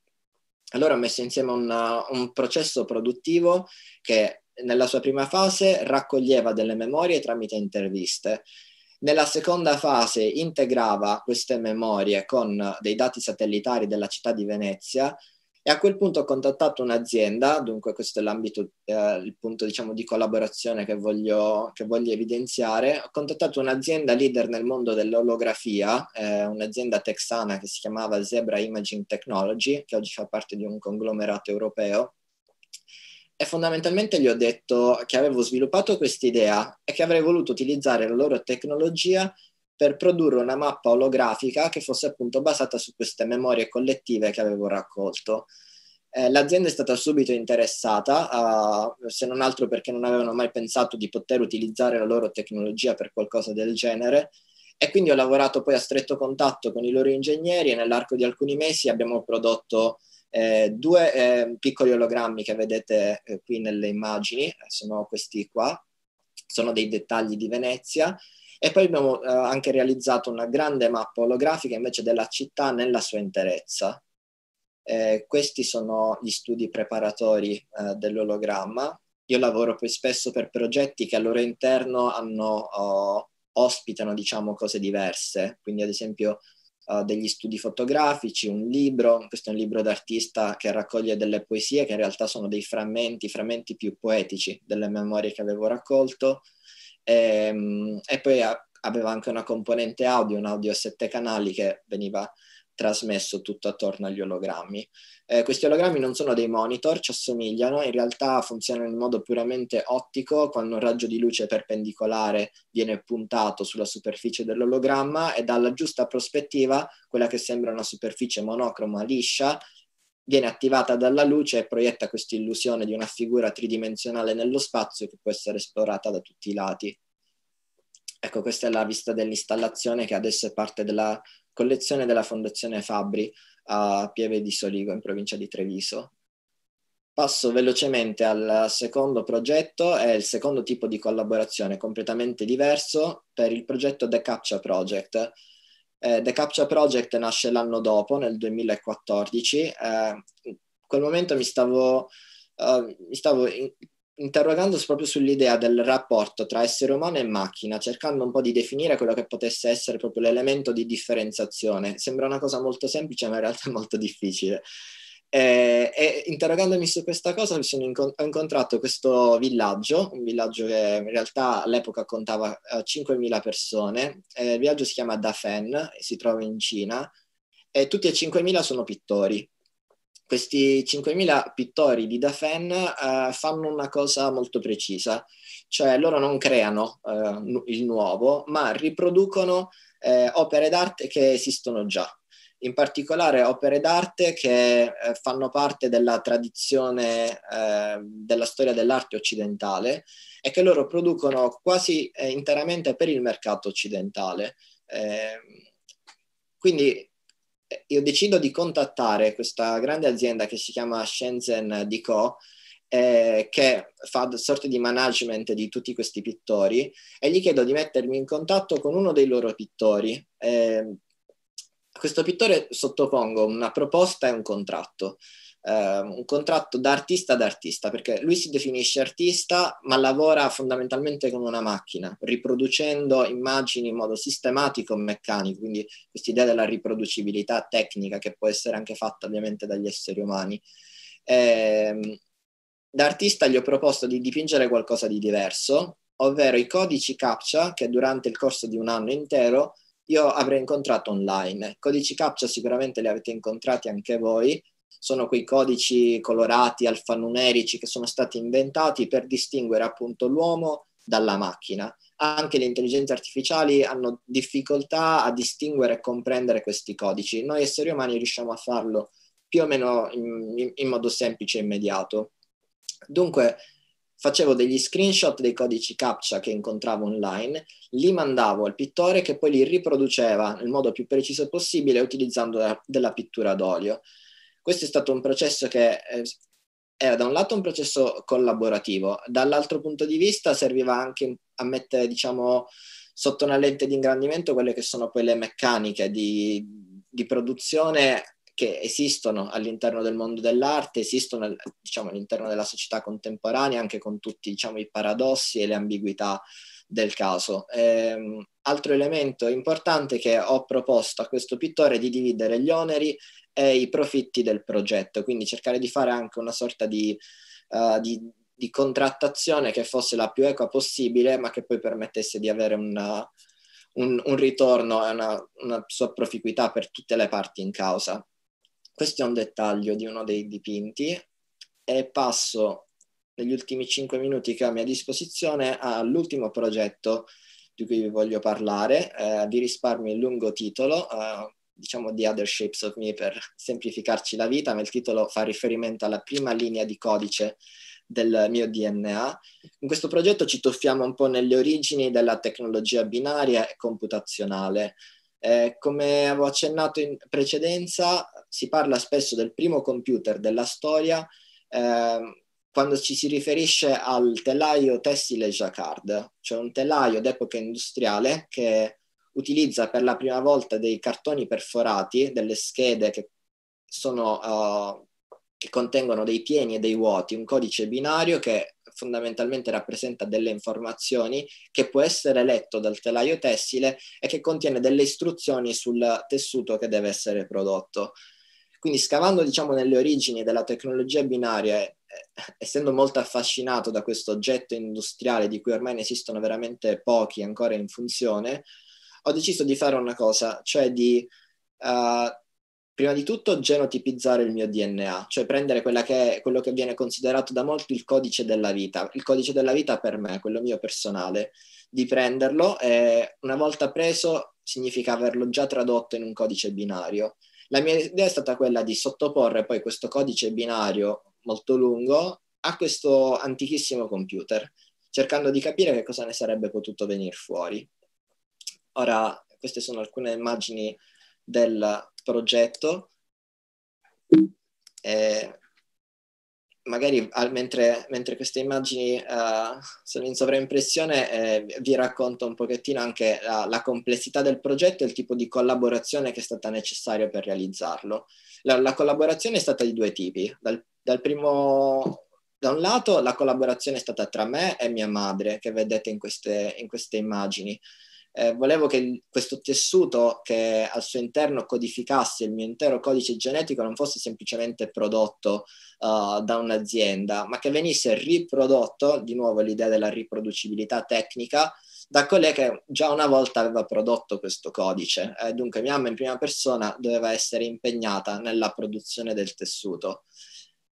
Allora ho messo insieme una, eh, un processo produttivo che nella sua prima fase raccoglieva delle memorie tramite interviste nella seconda fase integrava queste memorie con dei dati satellitari della città di Venezia e a quel punto ho contattato un'azienda, dunque questo è l'ambito, eh, il punto diciamo di collaborazione che voglio, che voglio evidenziare, ho contattato un'azienda leader nel mondo dell'olografia, eh, un'azienda texana che si chiamava Zebra Imaging Technology, che oggi fa parte di un conglomerato europeo, e fondamentalmente gli ho detto che avevo sviluppato questa idea e che avrei voluto utilizzare la loro tecnologia per produrre una mappa olografica che fosse appunto basata su queste memorie collettive che avevo raccolto. Eh, l'azienda è stata subito interessata, uh, se non altro perché non avevano mai pensato di poter utilizzare la loro tecnologia per qualcosa del genere e quindi ho lavorato poi a stretto contatto con i loro ingegneri e nell'arco di alcuni mesi abbiamo prodotto eh, due eh, piccoli ologrammi che vedete eh, qui nelle immagini, eh, sono questi qua, sono dei dettagli di Venezia e poi abbiamo eh, anche realizzato una grande mappa olografica invece della città nella sua interezza. Eh, questi sono gli studi preparatori dell'ologramma. Io lavoro poi spesso per progetti che al loro interno hanno, oh, ospitano diciamo, cose diverse, quindi ad esempio eh, degli studi fotografici, un libro, questo è un libro d'artista che raccoglie delle poesie che in realtà sono dei frammenti, frammenti più poetici delle memorie che avevo raccolto e, ehm, e poi a, aveva anche una componente audio, un audio a sette canali che veniva trasmesso tutto attorno agli ologrammi. Eh, questi ologrammi non sono dei monitor, ci assomigliano, in realtà funzionano in modo puramente ottico, quando un raggio di luce perpendicolare viene puntato sulla superficie dell'ologramma e dalla giusta prospettiva, quella che sembra una superficie monocroma liscia, viene attivata dalla luce e proietta questa illusione di una figura tridimensionale nello spazio che può essere esplorata da tutti i lati. Ecco, questa è la vista dell'installazione che adesso è parte della collezione della Fondazione Fabri a Pieve di Soligo, in provincia di Treviso. Passo velocemente al secondo progetto, è il secondo tipo di collaborazione completamente diverso per il progetto The Capture Project. Eh, The Capture Project nasce l'anno dopo, nel 2014. Eh, in quel momento mi stavo, uh, mi stavo in, interrogandosi proprio sull'idea del rapporto tra essere umano e macchina, cercando un po' di definire quello che potesse essere proprio l'elemento di differenziazione. Sembra una cosa molto semplice, ma in realtà è molto difficile. Eh, e interrogandomi su questa cosa incont- ho incontrato questo villaggio, un villaggio che in realtà all'epoca contava eh, 5.000 persone, eh, il villaggio si chiama Dafen, si trova in Cina e tutti e 5.000 sono pittori, questi 5.000 pittori di Dafen eh, fanno una cosa molto precisa, cioè loro non creano eh, il nuovo, ma riproducono eh, opere d'arte che esistono già in particolare opere d'arte che eh, fanno parte della tradizione eh, della storia dell'arte occidentale e che loro producono quasi eh, interamente per il mercato occidentale. Ehm, quindi eh, io decido di contattare questa grande azienda che si chiama Shenzhen Dico, eh, che fa sorta di management di tutti questi pittori, e gli chiedo di mettermi in contatto con uno dei loro pittori. Eh, a questo pittore sottopongo una proposta e un contratto eh, un contratto da artista ad artista, perché lui si definisce artista ma lavora fondamentalmente come una macchina, riproducendo immagini in modo sistematico e meccanico, quindi questa idea della riproducibilità tecnica che può essere anche fatta ovviamente dagli esseri umani. Eh, da artista gli ho proposto di dipingere qualcosa di diverso, ovvero i codici CAPTCHA che durante il corso di un anno intero io avrei incontrato online. Codici CAPTCHA sicuramente li avete incontrati anche voi, sono quei codici colorati alfanumerici che sono stati inventati per distinguere appunto l'uomo dalla macchina. Anche le intelligenze artificiali hanno difficoltà a distinguere e comprendere questi codici. Noi esseri umani riusciamo a farlo più o meno in, in modo semplice e immediato. Dunque, facevo degli screenshot dei codici captcha che incontravo online, li mandavo al pittore che poi li riproduceva nel modo più preciso possibile utilizzando della, della pittura d'olio. Questo è stato un processo che eh, era da un lato un processo collaborativo, dall'altro punto di vista serviva anche a mettere, diciamo, sotto una lente di ingrandimento quelle che sono quelle meccaniche di, di produzione che esistono all'interno del mondo dell'arte, esistono diciamo, all'interno della società contemporanea, anche con tutti diciamo, i paradossi e le ambiguità del caso. Ehm, altro elemento importante che ho proposto a questo pittore è di dividere gli oneri e i profitti del progetto, quindi cercare di fare anche una sorta di, uh, di, di contrattazione che fosse la più equa possibile, ma che poi permettesse di avere una, un, un, ritorno e una, una sua proficuità per tutte le parti in causa. Questo è un dettaglio di uno dei dipinti e passo negli ultimi 5 minuti che ho a mia disposizione all'ultimo progetto di cui vi voglio parlare, eh, di risparmio il lungo titolo, eh, diciamo The Other Shapes of Me per semplificarci la vita, ma il titolo fa riferimento alla prima linea di codice del mio DNA. In questo progetto ci tuffiamo un po' nelle origini della tecnologia binaria e computazionale. Eh, come avevo accennato in precedenza, si parla spesso del primo computer della storia eh, quando ci si riferisce al telaio tessile Jacquard, cioè un telaio d'epoca industriale che utilizza per la prima volta dei cartoni perforati, delle schede che, sono, uh, che contengono dei pieni e dei vuoti, un codice binario che fondamentalmente rappresenta delle informazioni che può essere letto dal telaio tessile e che contiene delle istruzioni sul tessuto che deve essere prodotto. Quindi scavando diciamo nelle origini della tecnologia binaria, eh, essendo molto affascinato da questo oggetto industriale di cui ormai ne esistono veramente pochi ancora in funzione, ho deciso di fare una cosa, cioè di uh, prima di tutto genotipizzare il mio DNA, cioè prendere che quello che viene considerato da molti il codice della vita, il codice della vita per me, quello mio personale, di prenderlo e una volta preso significa averlo già tradotto in un codice binario. La mia idea è stata quella di sottoporre poi questo codice binario molto lungo a questo antichissimo computer, cercando di capire che cosa ne sarebbe potuto venire fuori. Ora, queste sono alcune immagini del progetto. E magari al, mentre, mentre, queste immagini uh, sono in sovraimpressione eh, vi racconto un pochettino anche la, la, complessità del progetto e il tipo di collaborazione che è stata necessaria per realizzarlo. La, la collaborazione è stata di due tipi. Dal, dal primo, da un lato la collaborazione è stata tra me e mia madre, che vedete in queste, in queste immagini eh, volevo che questo tessuto che al suo interno codificasse il mio intero codice genetico non fosse semplicemente prodotto uh, da un'azienda, ma che venisse riprodotto, di nuovo l'idea della riproducibilità tecnica, da colei che già una volta aveva prodotto questo codice. Eh, dunque mia mamma in prima persona doveva essere impegnata nella produzione del tessuto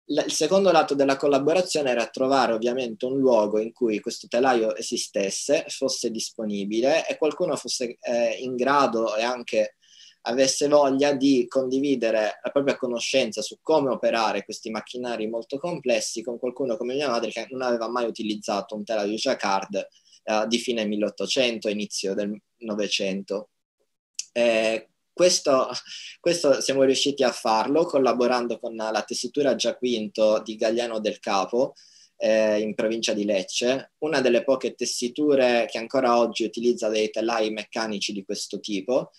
il secondo lato della collaborazione era trovare ovviamente un luogo in cui questo telaio esistesse, fosse disponibile e qualcuno fosse eh, in grado e anche avesse voglia di condividere la propria conoscenza su come operare questi macchinari molto complessi con qualcuno come mia madre che non aveva mai utilizzato un telaio jacquard eh, di fine 1800, inizio del 900. Questo, questo, siamo riusciti a farlo collaborando con la tessitura Giaquinto di Gagliano del Capo eh, in provincia di Lecce, una delle poche tessiture che ancora oggi utilizza dei telai meccanici di questo tipo.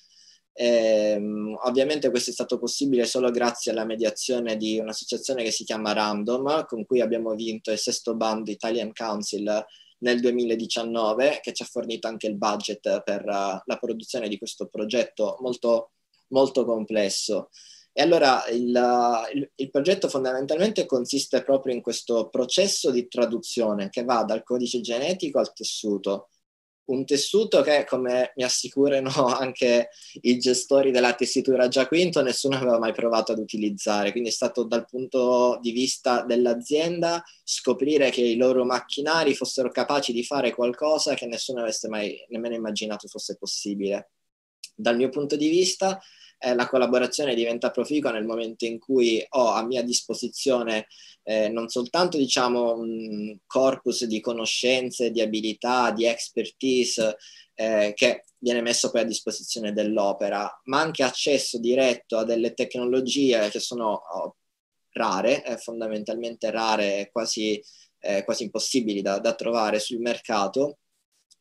Eh, ovviamente questo è stato possibile solo grazie alla mediazione di un'associazione che si chiama Random, con cui abbiamo vinto il sesto bando Italian Council nel 2019, che ci ha fornito anche il budget per uh, la produzione di questo progetto molto, molto complesso. E allora il, eh, il, il, progetto fondamentalmente consiste proprio in questo processo di traduzione che va dal codice genetico al tessuto un tessuto che, come mi assicurano (laughs) anche i gestori della tessitura già quinto, nessuno aveva mai provato ad utilizzare. Quindi è stato dal punto di vista dell'azienda scoprire che i loro macchinari fossero capaci di fare qualcosa che nessuno avesse mai nemmeno immaginato fosse possibile. Dal mio punto di vista, eh, la collaborazione diventa proficua nel momento in cui ho a mia disposizione eh, non soltanto diciamo, un corpus di conoscenze, di abilità, di expertise eh, che viene messo poi a disposizione dell'opera, ma anche accesso diretto a delle tecnologie che sono oh, rare, eh, fondamentalmente rare, quasi, eh, quasi impossibili da, da trovare sul mercato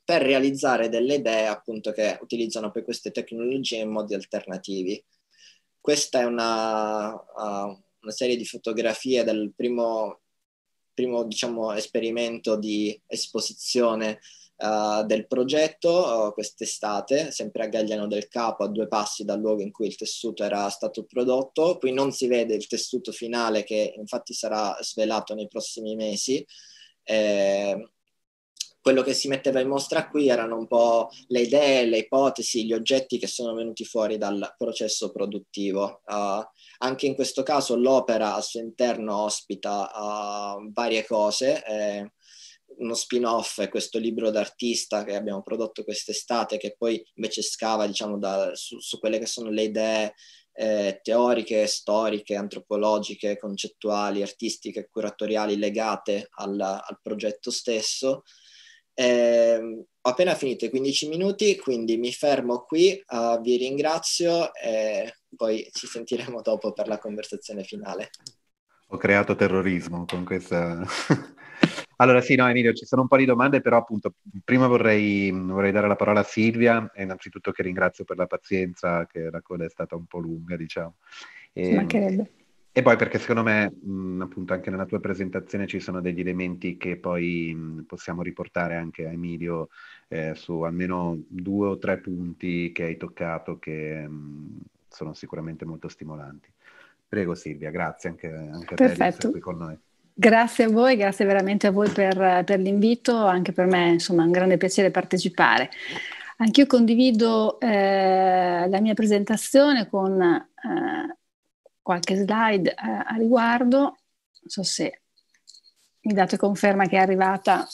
per realizzare delle idee appunto che utilizzano poi queste tecnologie in modi alternativi. Questa è una, uh, una serie di fotografie del primo, primo diciamo, esperimento di esposizione uh, del progetto uh, quest'estate, sempre a Gagliano del Capo, a due passi dal luogo in cui il tessuto era stato prodotto. Qui non si vede il tessuto finale che infatti sarà svelato nei prossimi mesi. Eh, quello che si metteva in mostra qui erano un po' le idee, le ipotesi, gli oggetti che sono venuti fuori dal processo produttivo. Uh, anche in questo caso l'opera al suo interno ospita uh, varie cose. Eh, uno spin-off è questo libro d'artista che abbiamo prodotto quest'estate, che poi invece scava diciamo, da, su, su, quelle che sono le idee eh, teoriche, storiche, antropologiche, concettuali, artistiche, curatoriali legate al, al progetto stesso. Eh, ho appena finito i 15 minuti, quindi mi fermo qui, uh, vi ringrazio e poi ci sentiremo dopo per la conversazione finale. Ho creato terrorismo con questa... (laughs) allora sì, no Emilio, ci sono un po' di domande, però appunto prima vorrei, vorrei dare la parola a Silvia e innanzitutto che ringrazio per la pazienza, che la coda è stata un po' lunga, diciamo. E... Ci ehm, mancherebbe. E poi perché secondo me, mh, appunto, anche nella tua presentazione ci sono degli elementi che poi mh, possiamo riportare anche a Emilio eh, su almeno due o tre punti che hai toccato che mh, sono sicuramente molto stimolanti. Prego Silvia, grazie anche, anche a te di essere qui con noi. Grazie a voi, grazie veramente a voi per, per l'invito, anche per me insomma è un grande piacere partecipare. Anch'io condivido eh, la mia presentazione con... Eh, qualche slide eh, a riguardo. Non so se mi date conferma che è arrivata.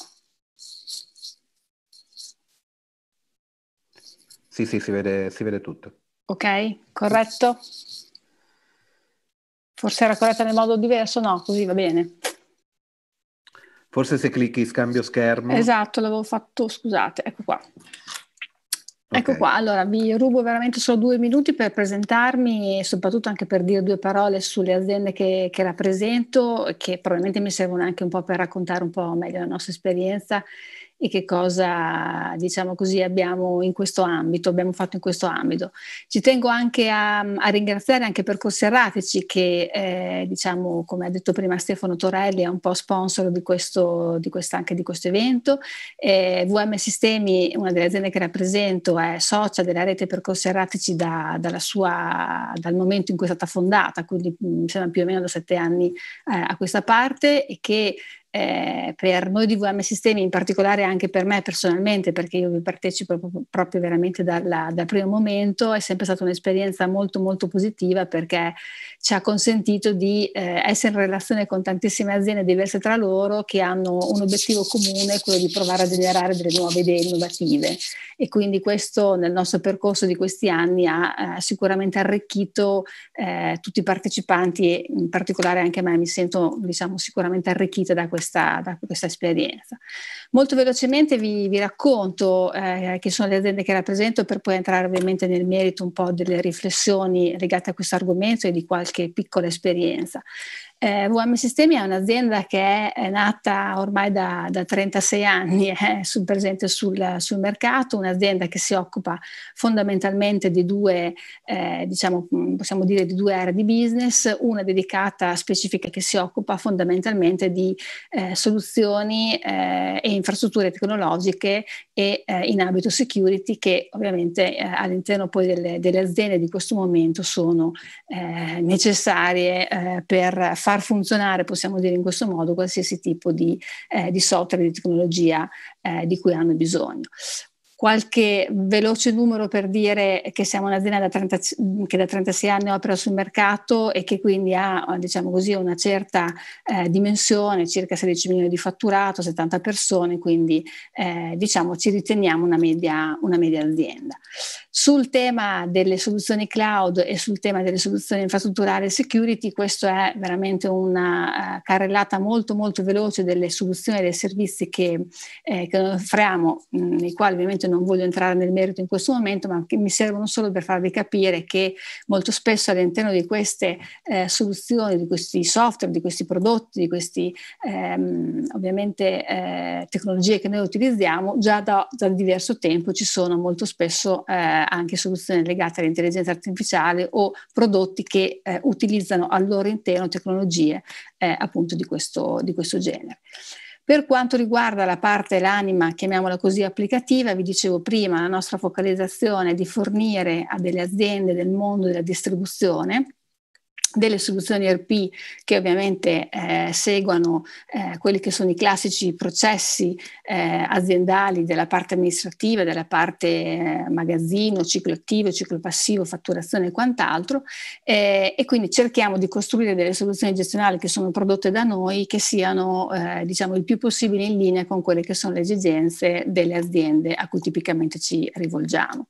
Sì, sì, si vede, si vede tutto. Ok, corretto? Forse era corretta nel modo diverso? No, così va bene. Forse se clicchi scambio schermo. Esatto, l'avevo fatto, scusate, ecco qua. Ecco qua, allora vi rubo veramente solo due minuti per presentarmi e soprattutto anche per dire due parole sulle aziende che, che rappresento, che probabilmente mi servono anche un po' per raccontare un po' meglio la nostra esperienza e che cosa, diciamo così, abbiamo in questo ambito, abbiamo fatto in questo ambito. Ci tengo anche a, a ringraziare anche Percorsi Erratici che, eh, diciamo, come ha detto prima Stefano Torelli, è un po' sponsor di questo, di quest anche di questo evento. Eh, VM Sistemi, una delle aziende che rappresento, è socia della rete Percorsi Erratici da, sua, dal momento in cui è stata fondata, quindi mm, mi sembra più o meno da sette anni eh, a questa parte e che eh, per noi di VM Sistemi, in particolare anche per me personalmente, perché io vi partecipo proprio, proprio veramente dalla, dal primo momento, è sempre stata un'esperienza molto molto positiva perché ci ha consentito di eh, essere in relazione con tantissime aziende diverse tra loro che hanno un obiettivo comune, quello di provare a generare delle nuove idee innovative e quindi questo nel nostro percorso di questi anni ha eh, sicuramente arricchito eh, tutti i partecipanti e in particolare anche a me mi sento diciamo sicuramente arricchita da questo questa, da questa esperienza. Molto velocemente vi, vi racconto eh, chi sono le aziende che rappresento per poi entrare ovviamente nel merito un po' delle riflessioni legate a questo argomento e di qualche piccola esperienza. Eh, VM Sistemi è un'azienda che è nata ormai da, da 36 anni, è eh, presente sul, sul, mercato, un'azienda che si occupa fondamentalmente di due, eh, diciamo, mm, possiamo dire di due aree di business, una dedicata specifica che si occupa fondamentalmente di eh, soluzioni eh, e infrastrutture tecnologiche e eh, in ambito security che ovviamente all'interno poi delle, delle, aziende di questo momento sono necessarie per fare far funzionare, possiamo dire in questo modo, qualsiasi tipo di, eh, di software, di tecnologia eh, di cui hanno bisogno qualche veloce numero per dire che siamo un'azienda da 30, che da 36 anni opera sul mercato e che quindi ha diciamo così, una certa eh, dimensione, circa 16 milioni di fatturato, 70 persone, quindi eh, diciamo, ci riteniamo una media, una media azienda. Sul tema delle soluzioni cloud e sul tema delle soluzioni infrastrutturali e security, questa è veramente una eh, carrellata molto molto veloce delle soluzioni e dei servizi che, eh, che offriamo, mm, nei quali ovviamente non voglio entrare nel merito in questo momento, ma che mi servono solo per farvi capire che molto spesso all'interno di queste eh, soluzioni, di questi software, di questi prodotti, di queste ehm, ovviamente eh, tecnologie che noi utilizziamo, già da, da diverso tempo ci sono molto spesso eh, anche soluzioni legate all'intelligenza artificiale o prodotti che eh, utilizzano al loro interno tecnologie eh, appunto di questo, di questo genere. Per quanto riguarda la parte, l'anima, chiamiamola così, applicativa, vi dicevo prima, la nostra focalizzazione è di fornire a delle aziende del mondo della distribuzione delle soluzioni ERP che ovviamente eh, seguono eh, quelli che sono i classici processi eh, aziendali della parte amministrativa, della parte eh, magazzino, ciclo attivo, ciclo passivo, fatturazione e quant'altro eh, e quindi cerchiamo di costruire delle soluzioni gestionali che sono prodotte da noi che siano eh, diciamo il più possibile in linea con quelle che sono le esigenze delle aziende a cui tipicamente ci rivolgiamo.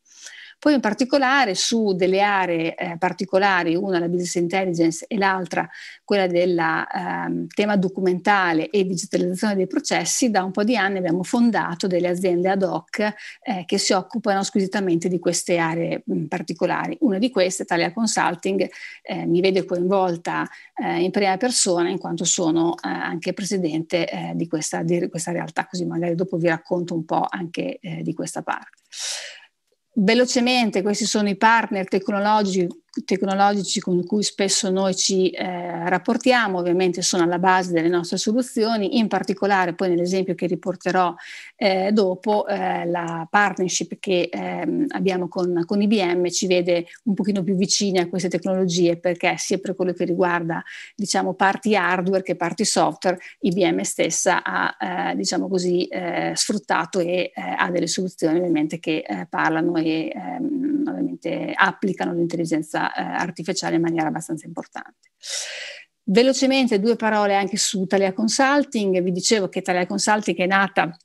Poi in particolare su delle aree eh, particolari, una la business intelligence e l'altra quella del eh, tema documentale e digitalizzazione dei processi, da un po' di anni abbiamo fondato delle aziende ad hoc eh, che si occupano squisitamente di queste aree mh, mm, particolari. Una di queste, Italia Consulting, eh, mi vede coinvolta eh, in prima persona in quanto sono eh, anche presidente di questa, di, questa, realtà, così magari dopo vi racconto un po' anche di questa parte velocemente questi sono i partner tecnologici tecnologici con cui spesso noi ci eh, rapportiamo ovviamente sono alla base delle nostre soluzioni, in particolare poi nell'esempio che riporterò eh, dopo eh, la partnership che ehm, abbiamo con, con, IBM ci vede un pochino più vicini a queste tecnologie perché sia per quello che riguarda diciamo parti hardware che parti software IBM stessa ha eh, diciamo così eh, sfruttato e eh, ha delle soluzioni ovviamente che parlano e ehm, ovviamente applicano l'intelligenza eh, artificiale in maniera abbastanza importante. Velocemente due parole anche su Italia Consulting. Vi dicevo che Italia Consulting è nata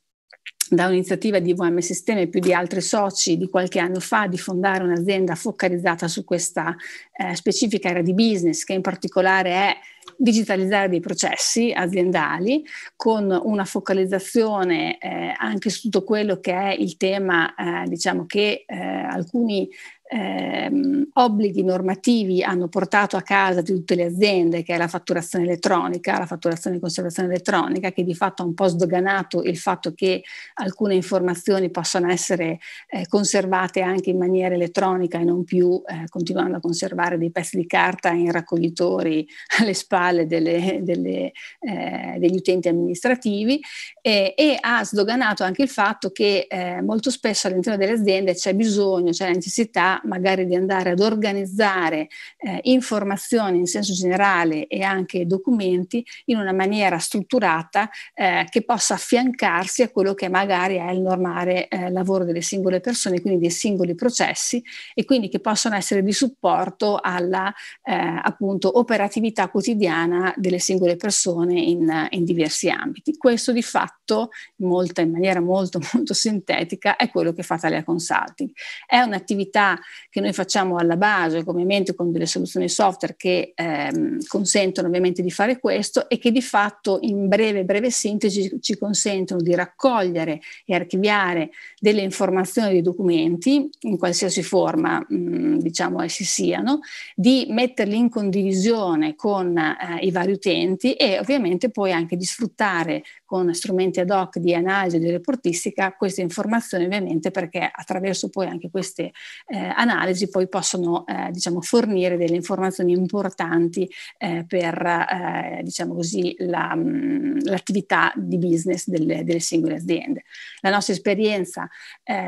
da un'iniziativa di VM Sistema e più di altri soci di qualche anno fa di fondare un'azienda focalizzata su questa eh, specifica area di business che in particolare è digitalizzare dei processi aziendali con una focalizzazione eh, anche su tutto quello che è il tema eh, diciamo che eh, alcuni ehm, obblighi normativi hanno portato a casa di tutte le aziende, che è la fatturazione elettronica, la fatturazione di conservazione elettronica, che di fatto ha un po' sdoganato il fatto che alcune informazioni possano essere eh, conservate anche in maniera elettronica e non più eh, continuando a conservare dei pezzi di carta in raccoglitori (laughs) alle spalle delle, delle, eh, degli utenti amministrativi e ha sdoganato anche il fatto che eh, molto spesso all'interno delle aziende c'è bisogno, c'è la necessità magari di andare ad organizzare eh, informazioni in senso generale e anche documenti in una maniera strutturata eh, che possa affiancarsi a quello che magari è il normale eh, lavoro delle singole persone, quindi dei singoli processi e quindi che possono essere di supporto alla eh, appunto operatività quotidiana delle singole persone in, in diversi ambiti. Questo di fatto molta, in maniera molto (laughs) molto sintetica è quello che fa Talia Consulting. È un'attività che noi facciamo alla base, ovviamente con delle soluzioni software che ehm, consentono ovviamente di fare questo e che di fatto in breve, breve sintesi ci consentono di raccogliere e archiviare delle informazioni dei documenti, in qualsiasi forma mh, mm, diciamo essi siano, di metterli in condivisione con eh, i vari utenti e ovviamente poi anche di sfruttare con strumenti ad hoc di analisi e di reportistica queste informazioni ovviamente perché attraverso poi anche queste eh, analisi poi possono eh, diciamo, fornire delle informazioni importanti eh, per eh, diciamo così, la, mm, l'attività di business delle, delle, singole aziende. La nostra esperienza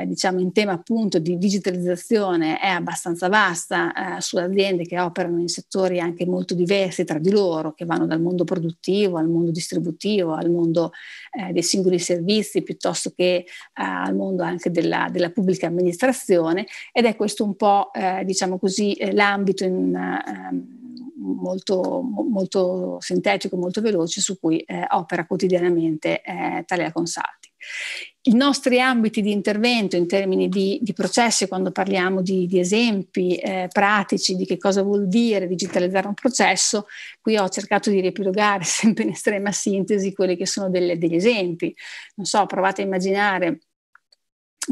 diciamo, in tema appunto di digitalizzazione è abbastanza vasta su aziende che operano in settori anche molto diversi tra di loro, che vanno dal mondo produttivo al mondo distributivo, al mondo eh, dei singoli servizi, piuttosto che eh, al mondo anche della, della, pubblica amministrazione ed è questo questo un po', eh, diciamo così, eh, l'ambito in, eh, molto, molto, sintetico, molto veloce su cui eh, opera quotidianamente eh, Talea Consulting. I nostri ambiti di intervento in termini di, di processi, quando parliamo di, di esempi eh, pratici di che cosa vuol dire digitalizzare un processo, qui ho cercato di riepilogare (laughs) sempre in estrema sintesi quelli che sono delle, degli esempi. Non so, provate a immaginare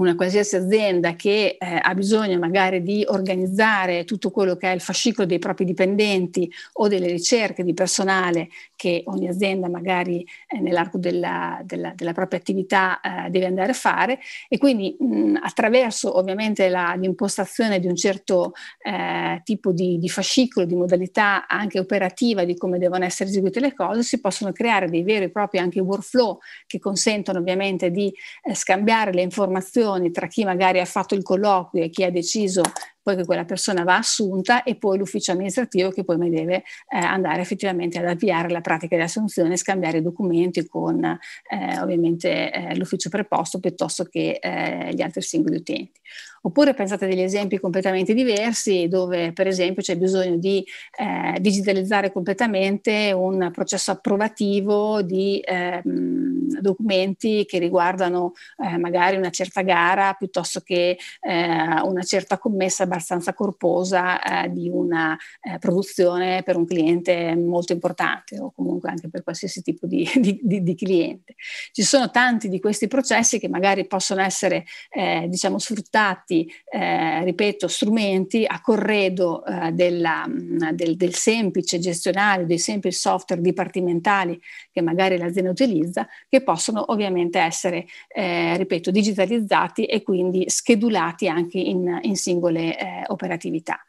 una qualsiasi azienda che eh, ha bisogno magari di organizzare tutto quello che è il fascicolo dei propri dipendenti o delle ricerche di personale che ogni azienda magari eh, nell'arco della, della, della, propria attività eh, deve andare a fare e quindi mh, attraverso ovviamente la, l'impostazione di un certo eh, tipo di, di fascicolo, di modalità anche operativa di come devono essere eseguite le cose, si possono creare dei veri e propri anche workflow che consentono ovviamente di eh, scambiare le informazioni relazioni tra chi magari ha fatto il colloquio e chi ha deciso poi che quella persona va assunta e poi l'ufficio amministrativo che poi mi deve eh, andare effettivamente ad avviare la pratica di assunzione, e scambiare i documenti con eh, ovviamente eh, l'ufficio preposto piuttosto che eh, gli altri singoli utenti. Oppure pensate degli esempi completamente diversi dove per esempio c'è bisogno di eh, digitalizzare completamente un processo approvativo di ehm, documenti che riguardano eh, magari una certa gara piuttosto che una certa commessa abbastanza corposa eh, di una eh, produzione per un cliente molto importante o comunque anche per qualsiasi tipo di, (laughs) di, di, di cliente. Ci sono tanti di questi processi che magari possono essere eh, diciamo sfruttati, eh, ripeto, strumenti a corredo eh, della, mm, del, del, semplice gestionale, dei semplici software dipartimentali che magari l'azienda utilizza, che possono ovviamente essere, eh, ripeto, digitalizzati e quindi schedulati anche in, in singole eh, operatività.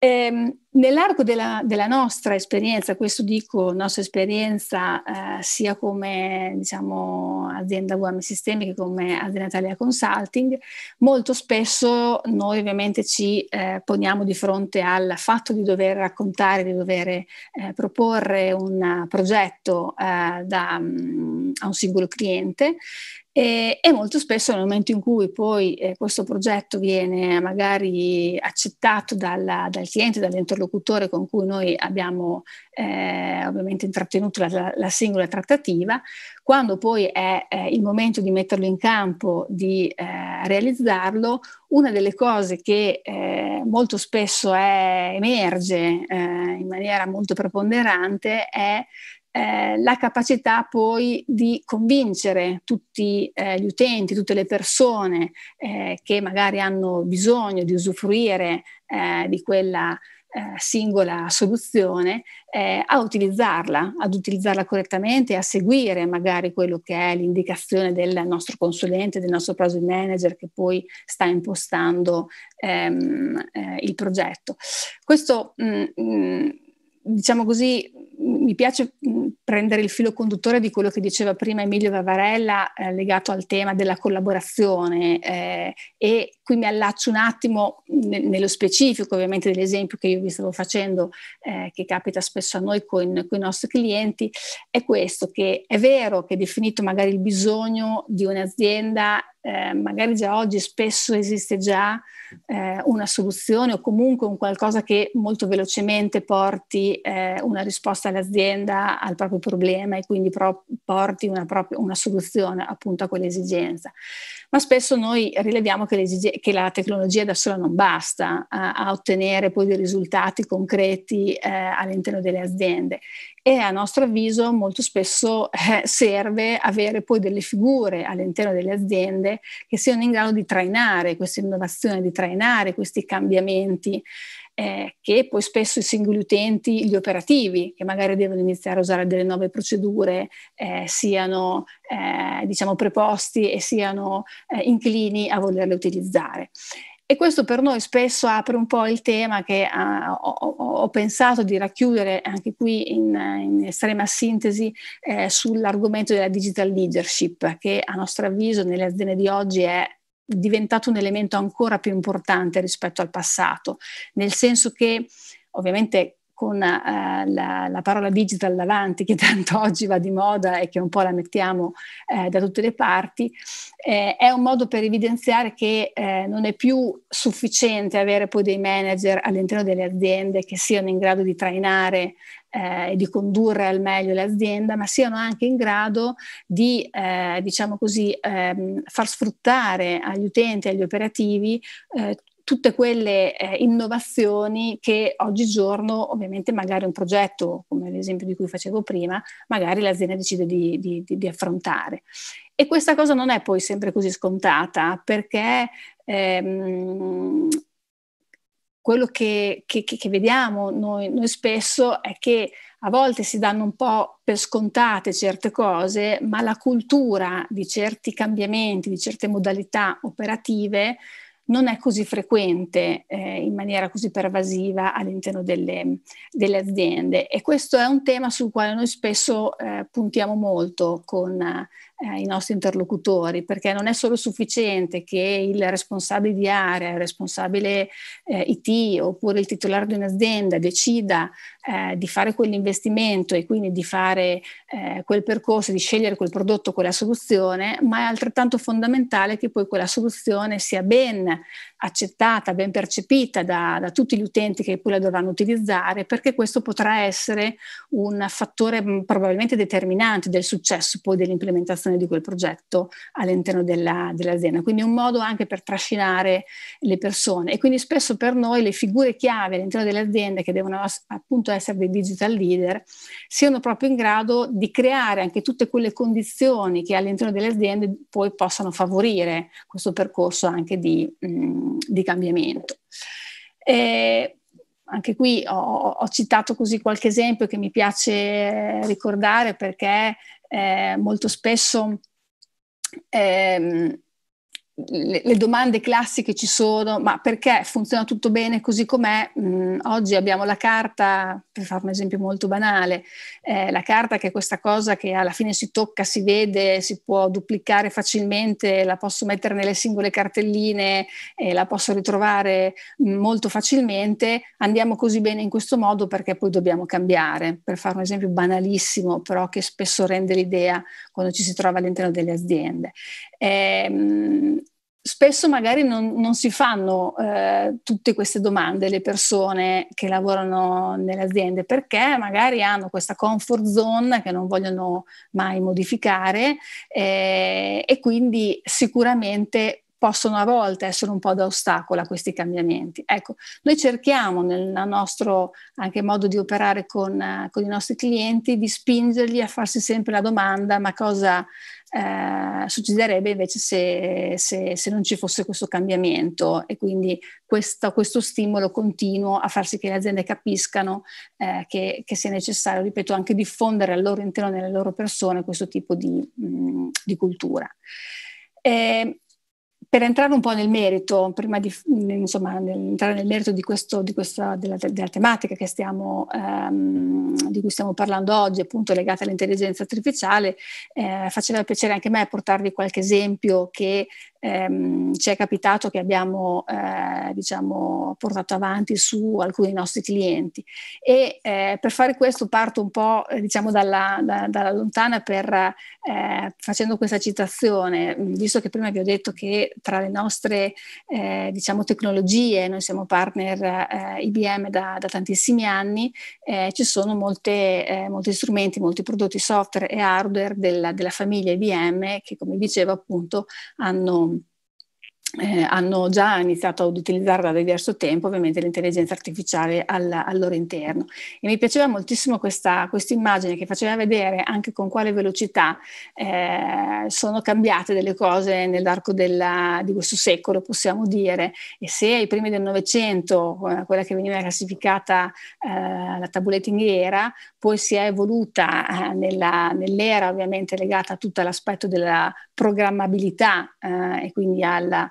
Ehm, nell'arco della, della, nostra esperienza, questo dico nostra esperienza eh, sia come diciamo, azienda UAM Sistemi che come azienda Italia Consulting, molto spesso noi ovviamente ci eh, poniamo di fronte al fatto di dover raccontare, di dover eh, proporre un progetto eh, da, mm, a un singolo cliente e, e, molto spesso nel momento in cui poi eh, questo progetto viene magari accettato dalla, dal cliente, dall'interlocutore con cui noi abbiamo eh, ovviamente intrattenuto la, la, singola trattativa, quando poi è eh, il momento di metterlo in campo, di eh, realizzarlo, una delle cose che eh, molto spesso è, emerge eh, in maniera molto preponderante è eh, la capacità poi di convincere tutti eh, gli utenti, tutte le persone eh, che magari hanno bisogno di usufruire eh, di quella eh, singola soluzione a utilizzarla, ad utilizzarla correttamente a seguire magari quello che è l'indicazione del nostro consulente, del nostro project manager che poi sta impostando ehm, il progetto. Questo mh, mm, mh, mm, diciamo così, mi piace mm, prendere il filo conduttore di quello che diceva prima Emilio Vavarella eh, legato al tema della collaborazione eh, e qui mi allaccio un attimo ne, nello specifico ovviamente dell'esempio che io vi stavo facendo, eh, che capita spesso a noi con, con, i nostri clienti, è questo che è vero che definito magari il bisogno di un'azienda, eh, magari già oggi spesso esiste già eh, una soluzione o comunque un qualcosa che molto velocemente porti eh, una risposta all'azienda al proprio problema e quindi pro- porti una, propria, una soluzione appunto a quell'esigenza. Ma spesso noi rileviamo che, che la tecnologia da sola non basta a, a ottenere poi dei risultati concreti eh, all'interno delle aziende e a nostro avviso molto spesso eh, serve avere poi delle figure all'interno delle aziende che siano in grado di trainare questa innovazione, di trainare questi cambiamenti eh, che poi spesso i singoli utenti, gli operativi, che magari devono iniziare a usare delle nuove procedure, eh, siano eh, diciamo preposti e siano eh, inclini a volerle utilizzare. E questo per noi spesso apre un po' il tema che uh, ho, ho, pensato di racchiudere anche qui in, in estrema sintesi eh, sull'argomento della digital leadership, che a nostro avviso nelle aziende di oggi è diventato un elemento ancora più importante rispetto al passato, nel senso che ovviamente con eh, la, la, parola digital davanti, che (laughs) tanto oggi va di moda e che un po' la mettiamo eh, da tutte le parti, eh, è un modo per evidenziare che eh, non è più sufficiente avere poi dei manager all'interno delle aziende che siano in grado di trainare eh, di condurre al meglio l'azienda, ma siano anche in grado di, eh, diciamo così, ehm, far sfruttare agli utenti, agli operativi eh, tutte quelle eh, innovazioni che oggigiorno ovviamente magari un progetto, come l'esempio di cui facevo prima, magari l'azienda decide di, di, di, di affrontare. E questa cosa non è poi sempre così scontata perché ehm, quello che, che, che vediamo noi, noi, spesso è che a volte si danno un po' per scontate certe cose, ma la cultura di certi cambiamenti, di certe modalità operative non è così frequente eh, in maniera così pervasiva all'interno delle, delle, aziende e questo è un tema sul quale noi spesso eh, puntiamo molto con eh, i nostri interlocutori, perché non è solo sufficiente che il responsabile di area, il responsabile eh, IT oppure il titolare di un'azienda decida eh, di fare quell'investimento e quindi di fare eh, quel percorso, di scegliere quel prodotto, quella soluzione, ma è altrettanto fondamentale che poi quella soluzione sia ben accettata, ben percepita da, da tutti gli utenti che poi la dovranno utilizzare, perché questo potrà essere un fattore probabilmente determinante del successo poi dell'implementazione realizzazione di quel progetto all'interno della, dell'azienda. Quindi un modo anche per trascinare le persone e quindi spesso per noi le figure chiave all'interno delle aziende che devono appunto essere dei digital leader siano proprio in grado di creare anche tutte quelle condizioni che all'interno delle aziende poi possano favorire questo percorso anche di, mh, di cambiamento. E anche qui ho, ho, citato così qualche esempio che mi piace ricordare perché eh, molto spesso ehm, le, le, domande classiche ci sono, ma perché funziona tutto bene così com'è? Mm, oggi abbiamo la carta, per fare un esempio molto banale, eh, la carta che è questa cosa che alla fine si tocca, si vede, si può duplicare facilmente, la posso mettere nelle singole cartelline, e la posso ritrovare mm, molto facilmente, andiamo così bene in questo modo perché poi dobbiamo cambiare, per fare un esempio banalissimo, però che spesso rende l'idea quando ci si trova all'interno delle aziende. Eh, spesso magari non, non si fanno eh, tutte queste domande le persone che lavorano nelle aziende perché magari hanno questa comfort zone che non vogliono mai modificare eh, e quindi sicuramente possono a volte essere un po' da ostacolo a questi cambiamenti. Ecco, noi cerchiamo nel nostro anche modo di operare con, eh, con i nostri clienti di spingerli a farsi sempre la domanda ma cosa eh, succederebbe invece se, se, se, non ci fosse questo cambiamento e quindi questo, questo stimolo continuo a far sì che le aziende capiscano eh, che, che, sia necessario, ripeto, anche diffondere al loro interno, nelle loro persone, questo tipo di, mh, mm, di cultura. E, ehm, per entrare un po' nel merito, prima di mm, insomma, nel, entrare nel merito di questo, di questa, della, della, tematica stiamo, ehm, di cui stiamo parlando oggi, appunto legata all'intelligenza artificiale, eh, faceva piacere anche a me portarvi qualche esempio che ehm, ci è capitato che abbiamo eh, diciamo, portato avanti su alcuni nostri clienti. E eh, per fare questo parto un po' eh, diciamo, dalla, da, dalla lontana per, eh, facendo questa citazione, mm, visto che prima vi ho detto che tra le nostre eh, diciamo, tecnologie, noi siamo partner IBM da, da, tantissimi anni, ci sono molte, molti strumenti, molti prodotti software e hardware della, della famiglia IBM che come dicevo appunto hanno eh, hanno già iniziato ad utilizzare da diverso tempo ovviamente l'intelligenza artificiale al, al loro interno. E mi piaceva moltissimo questa immagine che faceva vedere anche con quale velocità eh, sono cambiate delle cose nell'arco della, di questo secolo, possiamo dire. E se ai primi del Novecento, eh, quella che veniva classificata eh, la tabulating era, poi si è evoluta eh, nella, nell'era ovviamente legata a tutto l'aspetto della programmabilità eh, e quindi alla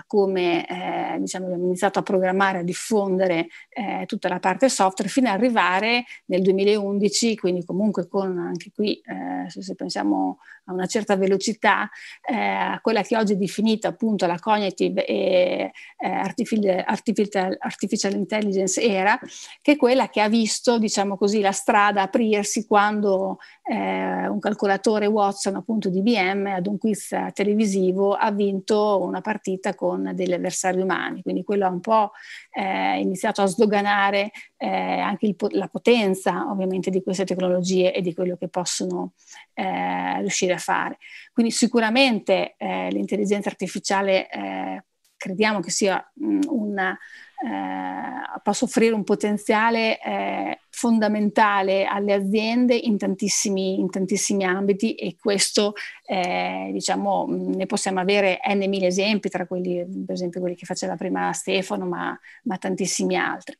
a come eh, diciamo, abbiamo iniziato a programmare, a diffondere eh, tutta la parte software, fino ad arrivare nel 2011, quindi comunque con anche qui, eh, se pensiamo a una certa velocità, eh, a quella che oggi è definita appunto la cognitive e artificial, eh, artificial, artificial, intelligence era, che è quella che ha visto, diciamo così, la strada aprirsi quando eh, un calcolatore Watson appunto di IBM ad un quiz televisivo ha vinto una partita con con degli avversari umani. Quindi quello ha un po' eh, iniziato a sdoganare eh, anche il, la potenza ovviamente di queste tecnologie e di quello che possono eh, riuscire a fare. Quindi sicuramente eh, l'intelligenza artificiale eh, crediamo che sia mh, una eh, possa offrire un potenziale eh, fondamentale alle aziende in tantissimi, in tantissimi ambiti e questo eh, diciamo ne possiamo avere n mille esempi tra quelli per esempio quelli che faceva prima Stefano ma, ma tantissimi altri.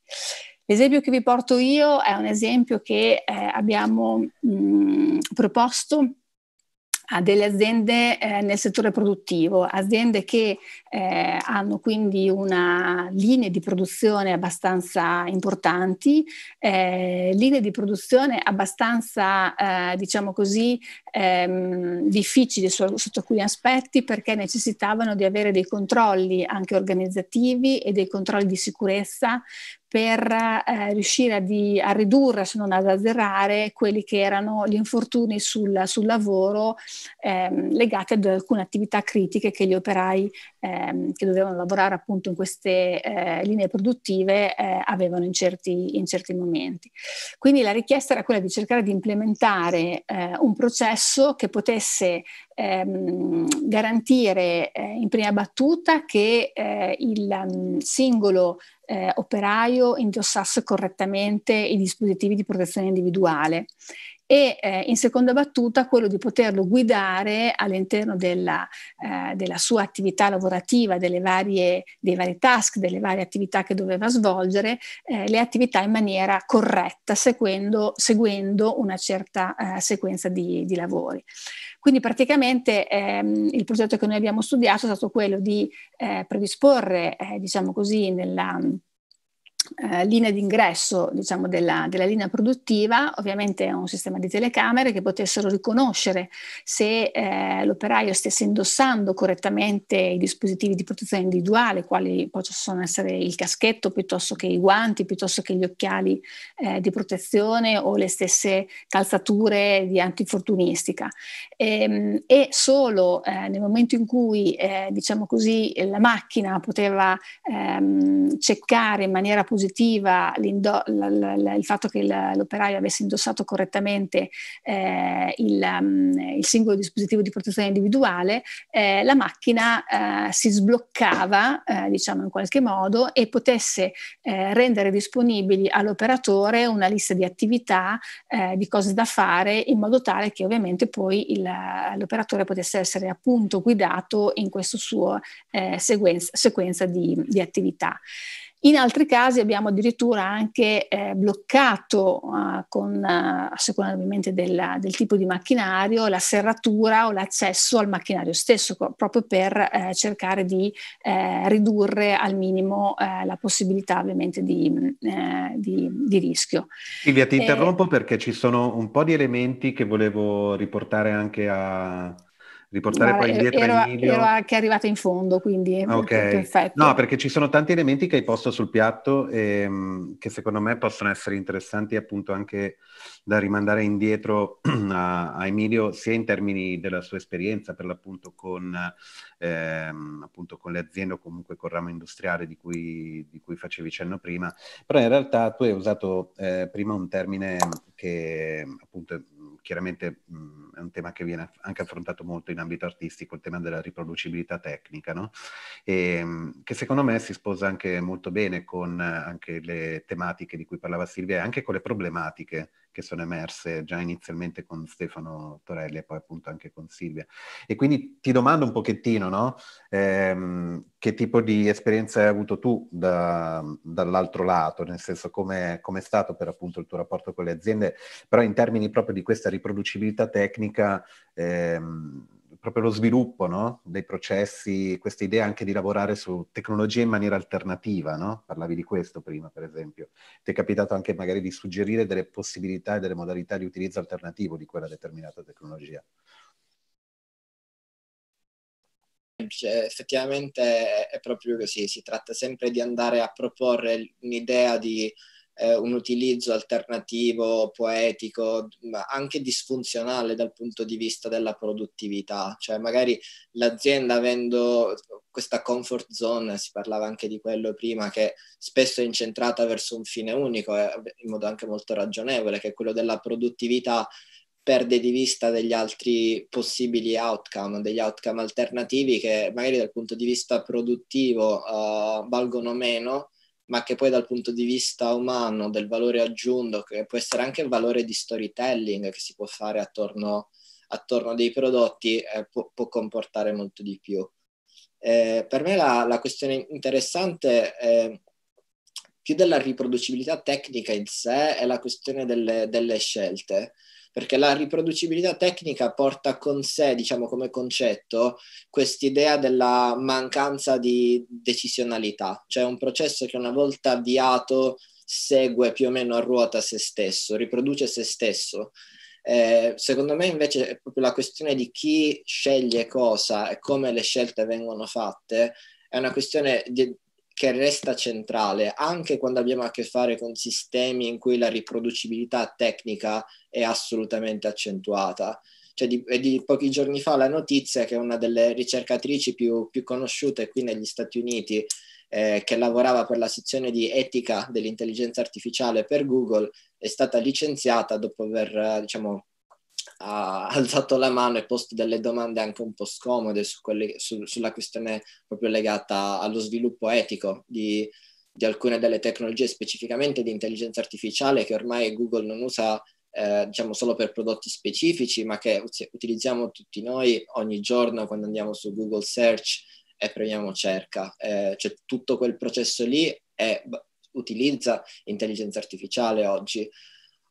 L'esempio che vi porto io è un esempio che eh, abbiamo mh, proposto a delle aziende eh, nel settore produttivo, aziende che eh, hanno quindi una linea di produzione abbastanza importanti, eh, linee di produzione abbastanza, eh, diciamo così, ehm, difficili su, sotto alcuni aspetti perché necessitavano di avere dei controlli anche organizzativi e dei controlli di sicurezza per eh, riuscire a, di, a, ridurre, se non ad azzerare, quelli che erano gli infortuni sul, sul lavoro ehm, legati ad alcune attività critiche che gli operai ehm, che dovevano lavorare appunto in queste eh, linee produttive eh, avevano in certi, in certi, momenti. Quindi la richiesta era quella di cercare di implementare eh, un processo che potesse ehm, garantire eh, in prima battuta che eh, il um, singolo eh, operaio indossasse correttamente i dispositivi di protezione individuale e eh, in seconda battuta quello di poterlo guidare all'interno della, eh, della sua attività lavorativa, varie, dei vari task, delle varie attività che doveva svolgere, eh, le attività in maniera corretta, seguendo, seguendo una certa eh, sequenza di, di, lavori. Quindi praticamente ehm, il progetto che noi abbiamo studiato è stato quello di eh, predisporre, eh, diciamo così, nella eh, linea d'ingresso diciamo, della, della, linea produttiva, ovviamente un sistema di telecamere che potessero riconoscere se eh, l'operaio stesse indossando correttamente i dispositivi di protezione individuale, quali possono essere il caschetto piuttosto che i guanti, piuttosto che gli occhiali eh, di protezione o le stesse calzature di antifortunistica. E, ehm, e solo eh, nel momento in cui eh, diciamo così, la macchina poteva ehm, ceccare in maniera positiva positiva il fatto che l'operaio avesse indossato correttamente eh, il, um, il, singolo dispositivo di protezione individuale, eh, la macchina eh, si sbloccava, eh, diciamo in qualche modo, e potesse eh, rendere disponibili all'operatore una lista di attività, eh, di cose da fare, in modo tale che ovviamente poi il, l'operatore potesse essere appunto guidato in questa sua sequenza, sequenza di, di attività. In altri casi abbiamo addirittura anche eh, bloccato, eh, con, eh, a seconda ovviamente della, del tipo di macchinario, la serratura o l'accesso al macchinario stesso, co- proprio per eh, cercare di eh, ridurre al minimo eh, la possibilità ovviamente di, mm, di, di rischio. Silvia, ti interrompo perché ci sono un po' di elementi che volevo riportare anche a riportare Ma poi indietro ero, Emilio... ero anche arrivata in fondo, quindi okay. perfetto. No, perché ci sono tanti elementi che hai posto sul piatto ehm, che secondo me possono essere interessanti appunto anche da rimandare indietro (clears throat) a, a Emilio sia in termini della sua esperienza per l'appunto con, ehm, appunto con le aziende o comunque col ramo industriale di cui, di cui facevi cenno prima, però in realtà tu hai usato eh, prima un termine che appunto chiaramente mh, è un tema che viene anche affrontato molto in ambito artistico, il tema della riproducibilità tecnica, no? e, mh, che secondo me si sposa anche molto bene con eh, anche le tematiche di cui parlava Silvia e anche con le problematiche che sono emerse già inizialmente con Stefano Torelli e poi appunto anche con Silvia. E quindi ti domando un pochettino, no? Ehm, che tipo di esperienza hai avuto tu da, dall'altro lato, nel senso come è stato per appunto il tuo rapporto con le aziende, però in termini proprio di questa riproducibilità tecnica. Ehm, proprio lo sviluppo no? dei processi, questa idea anche di lavorare su tecnologie in maniera alternativa, no? parlavi di questo prima per esempio, ti è capitato anche magari di suggerire delle possibilità e delle modalità di utilizzo alternativo di quella determinata tecnologia. Cioè, effettivamente è proprio così, si tratta sempre di andare a proporre un'idea di eh, un utilizzo alternativo, poetico, anche disfunzionale dal punto di vista della produttività, cioè magari l'azienda avendo questa comfort zone, si parlava anche di quello prima, che spesso è incentrata verso un fine unico, eh, in modo anche molto ragionevole, che è quello della produttività, perde di vista degli altri possibili outcome, degli outcome alternativi che magari dal punto di vista produttivo uh, valgono meno, ma che poi dal punto di vista umano, del valore aggiunto, che può essere anche il valore di storytelling che si può fare attorno, attorno dei prodotti, eh, può, può, comportare molto di più. Eh, per me la, la, questione interessante è eh, più della riproducibilità tecnica in sé è la questione delle, delle scelte perché la riproducibilità tecnica porta con sé, diciamo come concetto, quest'idea della mancanza di decisionalità, cioè un processo che una volta avviato segue più o meno a ruota se stesso, riproduce se stesso. Eh, secondo me invece è proprio la questione di chi sceglie cosa e come le scelte vengono fatte, è una questione di, che resta centrale anche quando abbiamo a che fare con sistemi in cui la riproducibilità tecnica è assolutamente accentuata. Cioè di, di pochi giorni fa la notizia che una delle ricercatrici più, più conosciute qui negli Stati Uniti, eh, che lavorava per la sezione di etica dell'intelligenza artificiale per Google, è stata licenziata dopo aver diciamo, ha alzato la mano e posto delle domande anche un po' scomode su quelle, su, sulla questione proprio legata allo sviluppo etico di, di, alcune delle tecnologie, specificamente di intelligenza artificiale, che ormai Google non usa eh, diciamo solo per prodotti specifici, ma che utilizziamo tutti noi ogni giorno quando andiamo su Google Search e premiamo cerca. Eh, cioè tutto quel processo lì è, utilizza intelligenza artificiale oggi.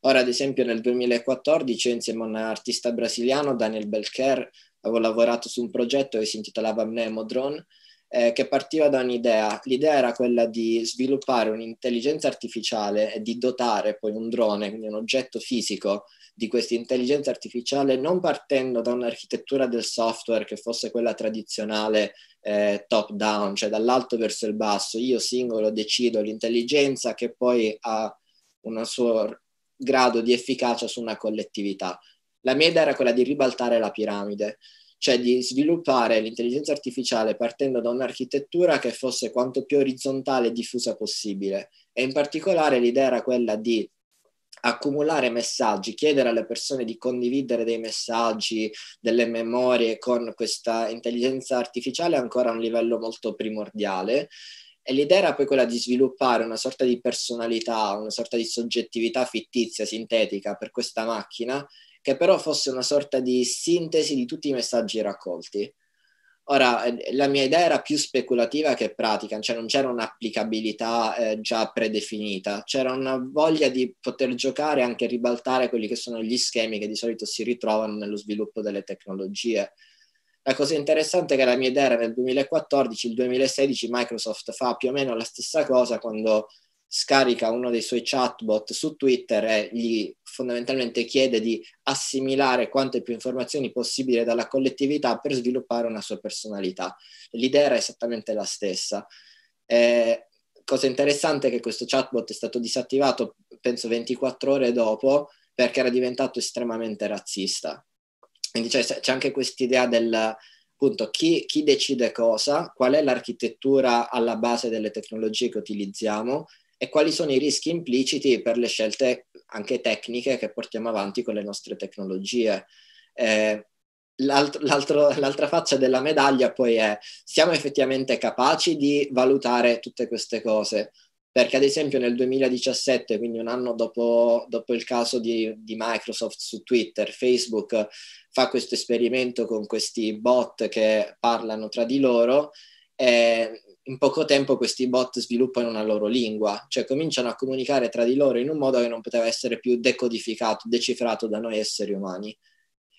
Ora, ad esempio, nel 2014, insieme a un artista brasiliano, Daniel Belcher, avevo lavorato su un progetto che si intitolava Mnemodrone, eh, che partiva da un'idea. L'idea era quella di sviluppare un'intelligenza artificiale e di dotare poi un drone, quindi un oggetto fisico, di questa intelligenza artificiale, non partendo da un'architettura del software che fosse quella tradizionale eh, top down, cioè dall'alto verso il basso. Io singolo decido l'intelligenza che poi ha una sua grado di efficacia su una collettività. La mia idea era quella di ribaltare la piramide, cioè di sviluppare l'intelligenza artificiale partendo da un'architettura che fosse quanto più orizzontale e diffusa possibile. E in particolare l'idea era quella di accumulare messaggi, chiedere alle persone di condividere dei messaggi, delle memorie con questa intelligenza artificiale ancora a un livello molto primordiale e l'idea era poi quella di sviluppare una sorta di personalità, una sorta di soggettività fittizia, sintetica per questa macchina, che però fosse una sorta di sintesi di tutti i messaggi raccolti. Ora, eh, la mia idea era più speculativa che pratica, cioè non c'era un'applicabilità eh, già predefinita, c'era una voglia di poter giocare e anche ribaltare quelli che sono gli schemi che di solito si ritrovano nello sviluppo delle tecnologie. La cosa interessante è che la mia idea era nel 2014, il 2016 Microsoft fa più o meno la stessa cosa quando scarica uno dei suoi chatbot su Twitter e gli fondamentalmente chiede di assimilare quante più informazioni possibile dalla collettività per sviluppare una sua personalità. L'idea era esattamente la stessa. Eh, cosa interessante è che questo chatbot è stato disattivato, penso, 24 ore dopo perché era diventato estremamente razzista. Quindi c'è, c'è anche quest'idea del appunto chi, chi, decide cosa, qual è l'architettura alla base delle tecnologie che utilizziamo e quali sono i rischi impliciti per le scelte anche tecniche che portiamo avanti con le nostre tecnologie. Eh, l'altro, l'altro, l'altra faccia della medaglia poi è siamo effettivamente capaci di valutare tutte queste cose perché ad esempio nel 2017, quindi un anno dopo, dopo il caso di, di, Microsoft su Twitter, Facebook fa questo esperimento con questi bot che parlano tra di loro e in poco tempo questi bot sviluppano una loro lingua, cioè cominciano a comunicare tra di loro in un modo che non poteva essere più decodificato, decifrato da noi esseri umani.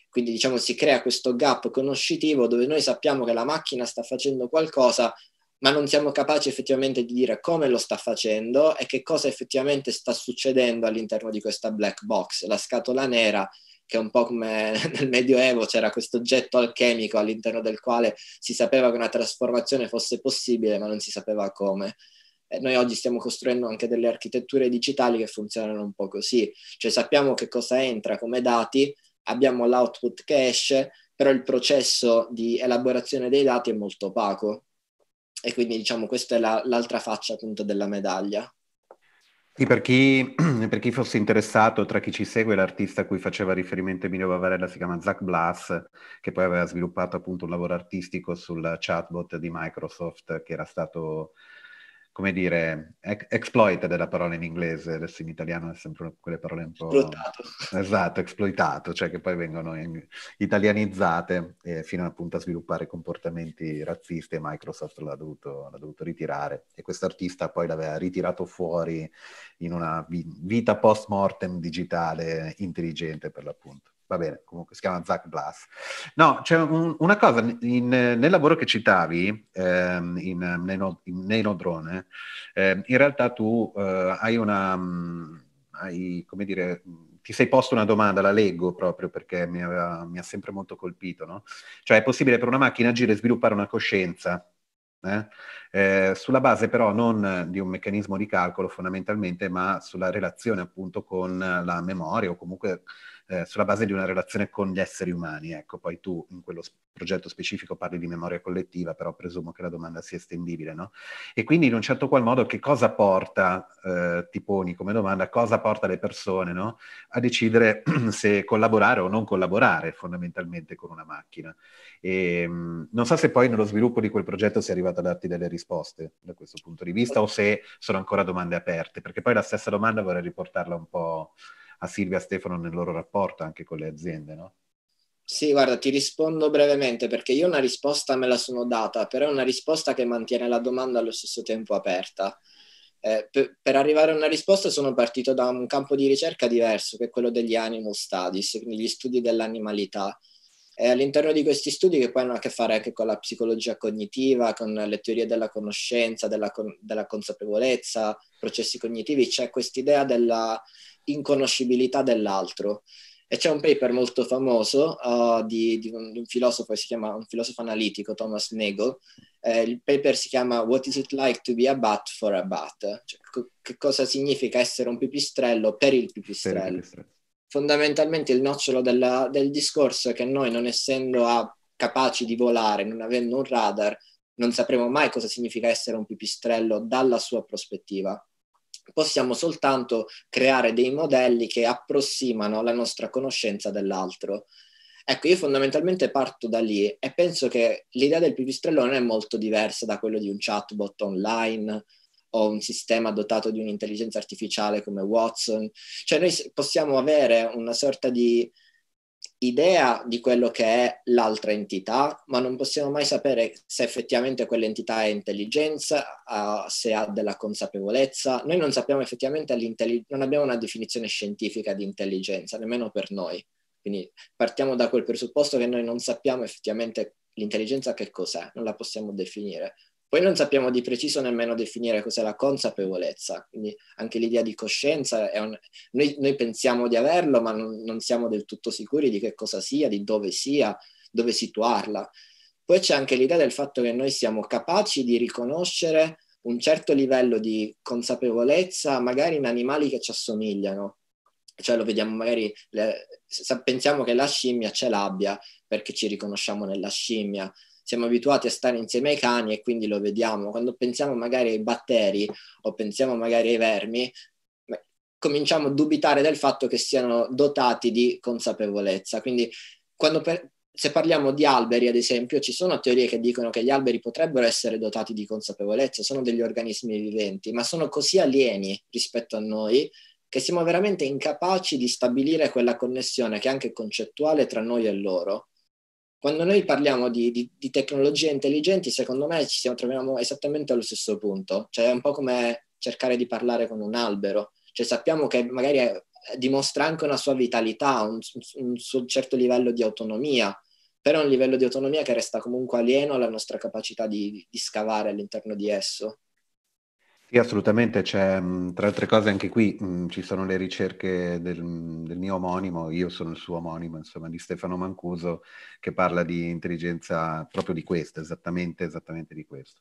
Quindi diciamo si crea questo gap conoscitivo dove noi sappiamo che la macchina sta facendo qualcosa, ma non siamo capaci effettivamente di dire come lo sta facendo e che cosa effettivamente sta succedendo all'interno di questa black box, la scatola nera che è un po' come (laughs) nel Medioevo c'era questo oggetto alchemico all'interno del quale si sapeva che una trasformazione fosse possibile, ma non si sapeva come. E eh, noi oggi stiamo costruendo anche delle architetture digitali che funzionano un po' così, cioè sappiamo che cosa entra come dati, abbiamo l'output che esce, però il processo di elaborazione dei dati è molto opaco e quindi diciamo questa è la, l'altra faccia appunto della medaglia. Sì, per chi, (clears throat) per chi, fosse interessato, tra chi ci segue, l'artista a cui faceva riferimento Emilio Bavarella si chiama Zach Blass, che poi aveva sviluppato appunto un lavoro artistico sul chatbot di Microsoft che era stato come dire, ex- exploited è la parola in inglese, adesso in italiano è sempre quelle parole un po'... Esploitato. Esatto, exploitato, cioè che poi vengono in... italianizzate eh, fino appunto a sviluppare comportamenti razzisti e Microsoft l'ha dovuto, l'ha dovuto ritirare. E quest'artista poi l'aveva ritirato fuori in una vi- vita post-mortem digitale intelligente per l'appunto va bene, comunque si chiama Zach Blass. No, c'è un, una cosa, in, nel lavoro che citavi, ehm, in, neno, in Nenodrone, ehm, in realtà tu eh, hai una, mm, hai, come dire, ti sei posto una domanda, la leggo proprio perché mi, aveva, mi ha sempre molto colpito, no? Cioè è possibile per una macchina agire e sviluppare una coscienza, eh? Eh, sulla base però non di un meccanismo di calcolo fondamentalmente, ma sulla relazione appunto con la memoria o comunque eh, sulla base di una relazione con gli esseri umani. Ecco, poi tu in quello progetto specifico parli di memoria collettiva, però presumo che la domanda sia estendibile, no? E quindi in un certo qual modo che cosa porta, eh, ti poni come domanda, cosa porta le persone no? a decidere (clears throat) se collaborare o non collaborare fondamentalmente con una macchina. E, ehm, mh, non so se poi nello sviluppo di quel progetto si è arrivato a darti delle risposte da questo punto di vista o se sono ancora domande aperte, perché poi la stessa domanda vorrei riportarla un po' a Silvia e Stefano nel loro rapporto anche con le aziende, no? Sì, guarda, ti rispondo brevemente perché io una risposta me la sono data, però è una risposta che mantiene la domanda allo stesso tempo aperta. Eh, per, per, arrivare a una risposta sono partito da un campo di ricerca diverso, che è quello degli animal studies, quindi gli studi dell'animalità. E all'interno di questi studi, che poi hanno a che fare anche con la psicologia cognitiva, con le teorie della conoscenza, della, della consapevolezza, processi cognitivi, c'è quest'idea della, inconoscibilità dell'altro. E c'è un paper molto famoso uh, di, di, un, di, un, filosofo, si chiama un filosofo analitico, Thomas Nagel. Eh, il paper si chiama What is it like to be a bat for a bat? Cioè, co- che cosa significa essere un pipistrello per il pipistrello? Per il pipistrello. Fondamentalmente il nocciolo della, del discorso è che noi, non essendo a, capaci di volare, non avendo un radar, non sapremo mai cosa significa essere un pipistrello dalla sua prospettiva possiamo soltanto creare dei modelli che approssimano la nostra conoscenza dell'altro. Ecco, io fondamentalmente parto da lì e penso che l'idea del pipistrello non è molto diversa da quella di un chatbot online o un sistema dotato di un'intelligenza artificiale come Watson. Cioè noi possiamo avere una sorta di idea di quello che è l'altra entità, ma non possiamo mai sapere se effettivamente quell'entità è intelligenza, uh, se ha della consapevolezza. Noi non sappiamo effettivamente, non abbiamo una definizione scientifica di intelligenza, nemmeno per noi. Quindi partiamo da quel presupposto che noi non sappiamo effettivamente l'intelligenza che cos'è, non la possiamo definire. Poi non sappiamo di preciso nemmeno definire cos'è la consapevolezza, quindi anche l'idea di coscienza, un... noi, noi, pensiamo di averlo, ma non, non siamo del tutto sicuri di che cosa sia, di dove sia, dove situarla. Poi c'è anche l'idea del fatto che noi siamo capaci di riconoscere un certo livello di consapevolezza magari in animali che ci assomigliano. Cioè lo vediamo magari, le, pensiamo che la scimmia ce l'abbia perché ci riconosciamo nella scimmia, siamo abituati a stare insieme ai cani e quindi lo vediamo. Quando pensiamo magari ai batteri o pensiamo magari ai vermi, cominciamo a dubitare del fatto che siano dotati di consapevolezza. Quindi per, se parliamo di alberi, ad esempio, ci sono teorie che dicono che gli alberi potrebbero essere dotati di consapevolezza, sono degli organismi viventi, ma sono così alieni rispetto a noi che siamo veramente incapaci di stabilire quella connessione che è anche concettuale tra noi e loro quando noi parliamo di, di, di, tecnologie intelligenti, secondo me ci siamo, troviamo esattamente allo stesso punto. Cioè, è un po' come cercare di parlare con un albero. Cioè, sappiamo che magari è, dimostra anche una sua vitalità, un, un, un certo livello di autonomia, però è un livello di autonomia che resta comunque alieno alla nostra capacità di, di scavare all'interno di esso. Sì, assolutamente, c'è, mhmm, tra altre cose anche qui mh, mhmm, ci sono le ricerche del, mhmm, del, mio omonimo, io sono il suo omonimo, insomma, di Stefano Mancuso, che parla di intelligenza proprio di questo, esattamente, esattamente di questo.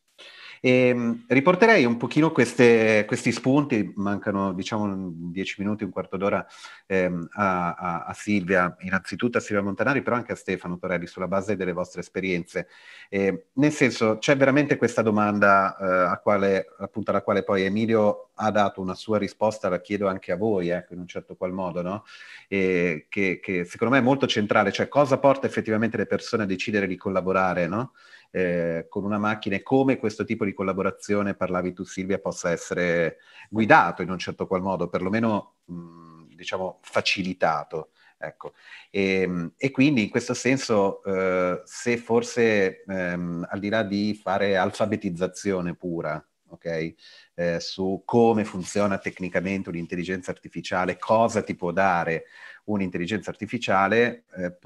E, ehm, riporterei un pochino queste, questi spunti, mancano diciamo dieci minuti, un quarto d'ora ehm, a, a, a, Silvia, innanzitutto a Silvia Montanari, però anche a Stefano Torelli, sulla base delle vostre esperienze. E, ehm, nel senso, c'è veramente questa domanda eh, quale, appunto alla quale poi Emilio ha dato una sua risposta, la chiedo anche a voi, ecco, in un certo qual modo, no? e, ehm, che, che secondo me è molto centrale, cioè cosa porta effettivamente le persone a decidere di collaborare, no? Eh, con una macchina e come questo tipo di collaborazione, parlavi tu Silvia, possa essere guidato in un certo qual modo, perlomeno mh, diciamo facilitato. Ecco. E, ehm, e, quindi in questo senso, eh, se forse ehm, al di là di fare alfabetizzazione pura, ok? eh, su come funziona tecnicamente un'intelligenza artificiale, cosa ti può dare un'intelligenza artificiale, eh,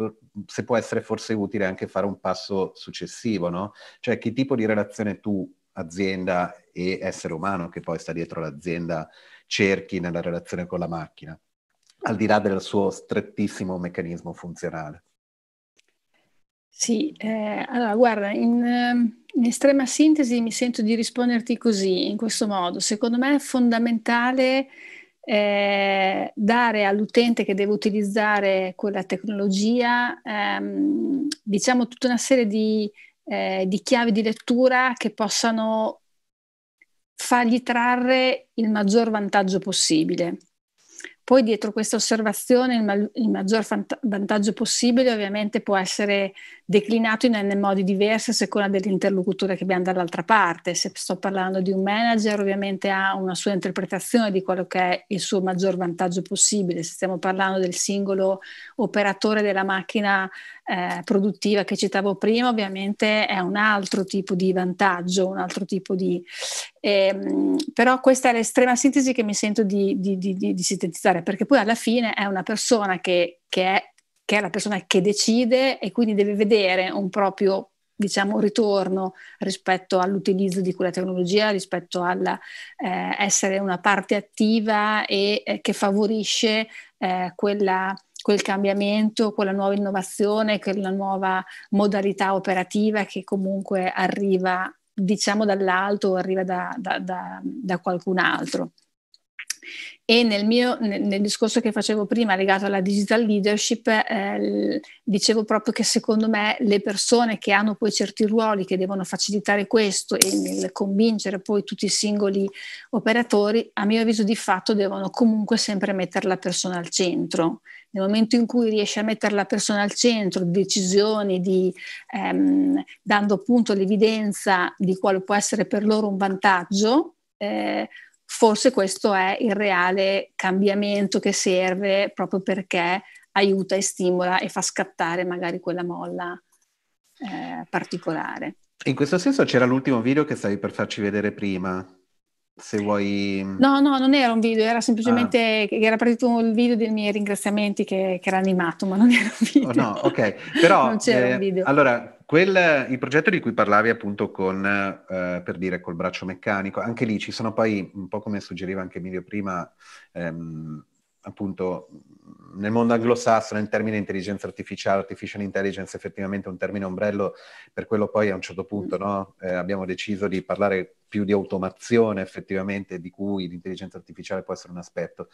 se può essere forse utile anche fare un passo successivo, no? Cioè che tipo di relazione tu, azienda e essere umano che poi sta dietro l'azienda, cerchi nella relazione con la macchina, al di là del suo strettissimo meccanismo funzionale. Sì, eh, allora guarda, in, ehm, in estrema sintesi mi sento di risponderti così, in questo modo. Secondo me è fondamentale eh, dare all'utente che deve utilizzare quella tecnologia, ehm, diciamo, tutta una serie di, eh, di, chiavi di lettura che possano fargli trarre il maggior vantaggio possibile. Poi dietro questa osservazione il, ma- il maggior fant- vantaggio possibile ovviamente può essere declinato in n modi diversi a seconda dell'interlocutore che abbiamo dall'altra parte. Se sto parlando di un manager, ovviamente ha una sua interpretazione di quello che è il suo maggior vantaggio possibile. Se stiamo parlando del singolo operatore della macchina eh, produttiva che citavo prima, ovviamente è un altro tipo di vantaggio, un altro tipo di... Ehm, però questa è l'estrema sintesi che mi sento di, di, di, di sintetizzare, perché poi alla fine è una persona che, che è che è la persona che decide e quindi deve vedere un proprio diciamo, ritorno rispetto all'utilizzo di quella tecnologia, rispetto all'essere eh, una parte attiva e eh, che favorisce eh, quella, quel cambiamento, quella nuova innovazione, quella nuova modalità operativa che comunque arriva diciamo dall'alto o arriva da, da, da, da qualcun altro. E nel, mio, nel discorso che facevo prima legato alla digital leadership, eh, dicevo proprio che secondo me le persone che hanno poi certi ruoli che devono facilitare questo e nel convincere poi tutti i singoli operatori, a mio avviso di fatto devono comunque sempre mettere la persona al centro. Nel momento in cui riesci a mettere la persona al centro, decisioni, di, ehm, dando appunto l'evidenza di quale può essere per loro un vantaggio, eh, forse questo è il reale cambiamento che serve proprio perché aiuta e stimola e fa scattare magari quella molla eh, particolare. In questo senso c'era l'ultimo video che stavi per farci vedere prima. Se vuoi. No, no, non era un video, era semplicemente ah. era partito il video dei miei ringraziamenti che, che, era animato, ma non era un video. Oh, no, ok. Però (laughs) non c'era eh, un video. Allora, quel, il progetto di cui parlavi appunto con, eh, per dire, col braccio meccanico, anche lì ci sono poi, un po' come suggeriva anche Emilio prima, ehm, appunto nel mondo anglosassone il termine intelligenza artificiale, artificial intelligence, effettivamente è un termine ombrello, per quello poi a un certo punto no, eh, abbiamo deciso di parlare più di automazione effettivamente, di cui l'intelligenza artificiale può essere un aspetto.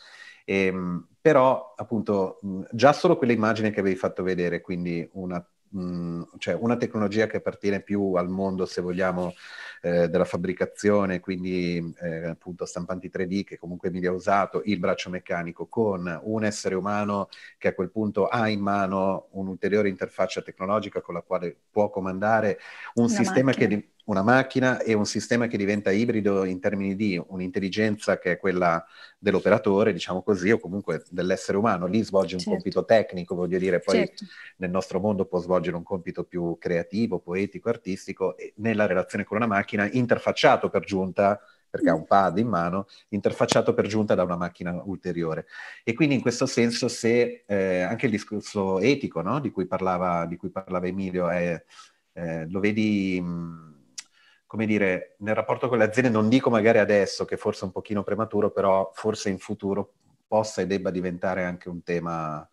E, ehm, però appunto già solo quell'immagine che avevi fatto vedere, quindi una Mm, cioè una tecnologia che appartiene più al mondo, se vogliamo, eh, della fabbricazione, quindi eh, appunto stampanti 3D che comunque mi ha usato, il braccio meccanico, con un essere umano che a quel punto ha in mano un'ulteriore interfaccia tecnologica con la quale può comandare un una sistema macchina. che una macchina e un sistema che diventa ibrido in termini di un'intelligenza che è quella dell'operatore, diciamo così, o comunque dell'essere umano. Lì svolge un certo. compito tecnico, voglio dire, poi certo. nel nostro mondo può svolgere un compito più creativo, poetico, artistico, e nella relazione con una macchina, interfacciato per giunta perché ha un pad in mano, interfacciato per giunta da una macchina ulteriore. E quindi in questo senso se eh, anche il discorso etico no? di, cui parlava, di, cui parlava, Emilio è, eh, lo vedi... Mh, come dire, nel rapporto con le aziende, non dico magari adesso, che forse è un pochino prematuro, però forse in futuro possa e debba diventare anche un tema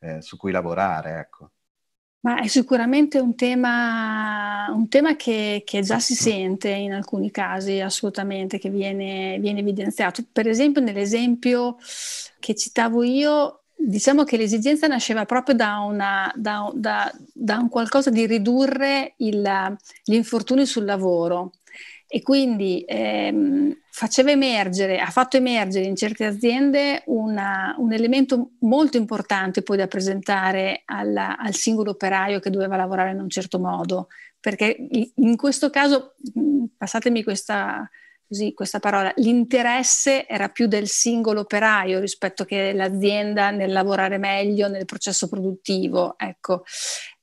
eh, su cui lavorare, ecco. Ma è sicuramente un tema, un tema che, che, già si sente in alcuni casi, assolutamente, che viene, viene evidenziato. Per esempio, nell'esempio che citavo io, Diciamo che l'esigenza nasceva proprio da, una, da, da, da un qualcosa di ridurre il, gli infortuni sul lavoro e quindi ehm, faceva emergere, ha fatto emergere in certe aziende una, un elemento molto importante poi da presentare alla, al singolo operaio che doveva lavorare in un certo modo, perché in questo caso, passatemi questa, così questa parola, l'interesse era più del singolo operaio rispetto che l'azienda nel lavorare meglio nel processo produttivo. Ecco.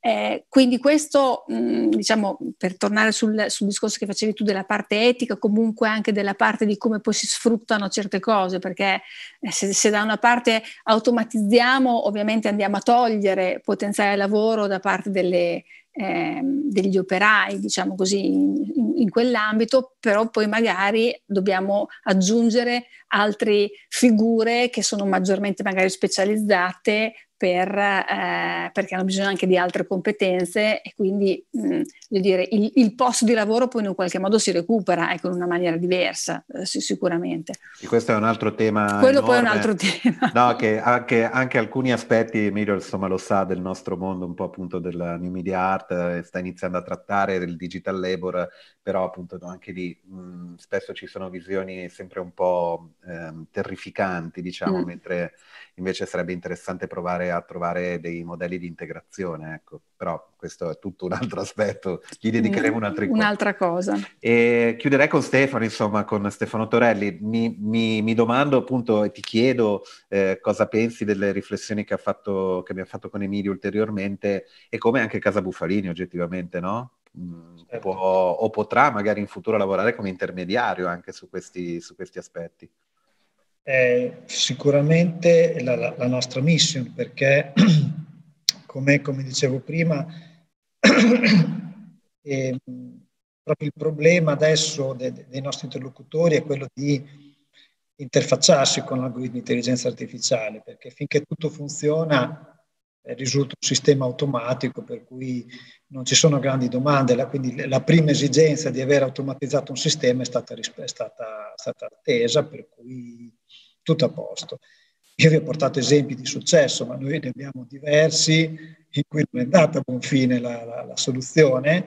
Eh, quindi questo, mh, mm, diciamo, per tornare sul, sul, discorso che facevi tu della parte etica, comunque anche della parte di come poi si sfruttano certe cose, perché eh, se, se da una parte automatizziamo, ovviamente andiamo a togliere potenziale lavoro da parte delle, eh, degli operai, diciamo così, in, in, quell'ambito, però poi magari dobbiamo aggiungere altre figure che sono maggiormente magari specializzate per, eh, perché hanno bisogno anche di altre competenze e quindi mh, mm, dire, il, il, posto di lavoro poi in un qualche modo si recupera ecco, in una maniera diversa eh, sì, sicuramente. E questo è un altro tema. Quello enorme. poi è un altro tema. (laughs) No, che anche, anche alcuni aspetti, Emilio insomma lo sa, del nostro mondo un po' appunto della New Media Art, eh, sta iniziando a trattare del digital labor, però appunto anche lì mh, mm, spesso ci sono visioni sempre un po' ehm, terrificanti, diciamo, mm. mentre invece sarebbe interessante provare a trovare dei modelli di integrazione, ecco. però questo è tutto un altro aspetto, gli dedicheremo un'altra, un'altra cosa. E chiuderei con Stefano, insomma, con Stefano Torelli, mi, mi, mi domando appunto e ti chiedo eh, cosa pensi delle riflessioni che, fatto, che abbiamo fatto con Emilio ulteriormente e come anche Casa Bufalini oggettivamente, no? Mm, certo. Può, o potrà magari in futuro lavorare come intermediario anche su questi, su questi aspetti è sicuramente la, la nostra mission, perché (clears throat) come, come dicevo prima, (clears throat) eh, proprio il problema adesso de, de, dei nostri interlocutori è quello di interfacciarsi con l'algoritmo di intelligenza artificiale, perché finché tutto funziona eh, risulta un sistema automatico per cui non ci sono grandi domande, la, quindi la prima esigenza di aver automatizzato un sistema è stata, è stata, è stata attesa, per cui tutto a posto. Io vi ho portato esempi di successo, ma noi ne abbiamo diversi in cui non è andata a buon fine la, la, la soluzione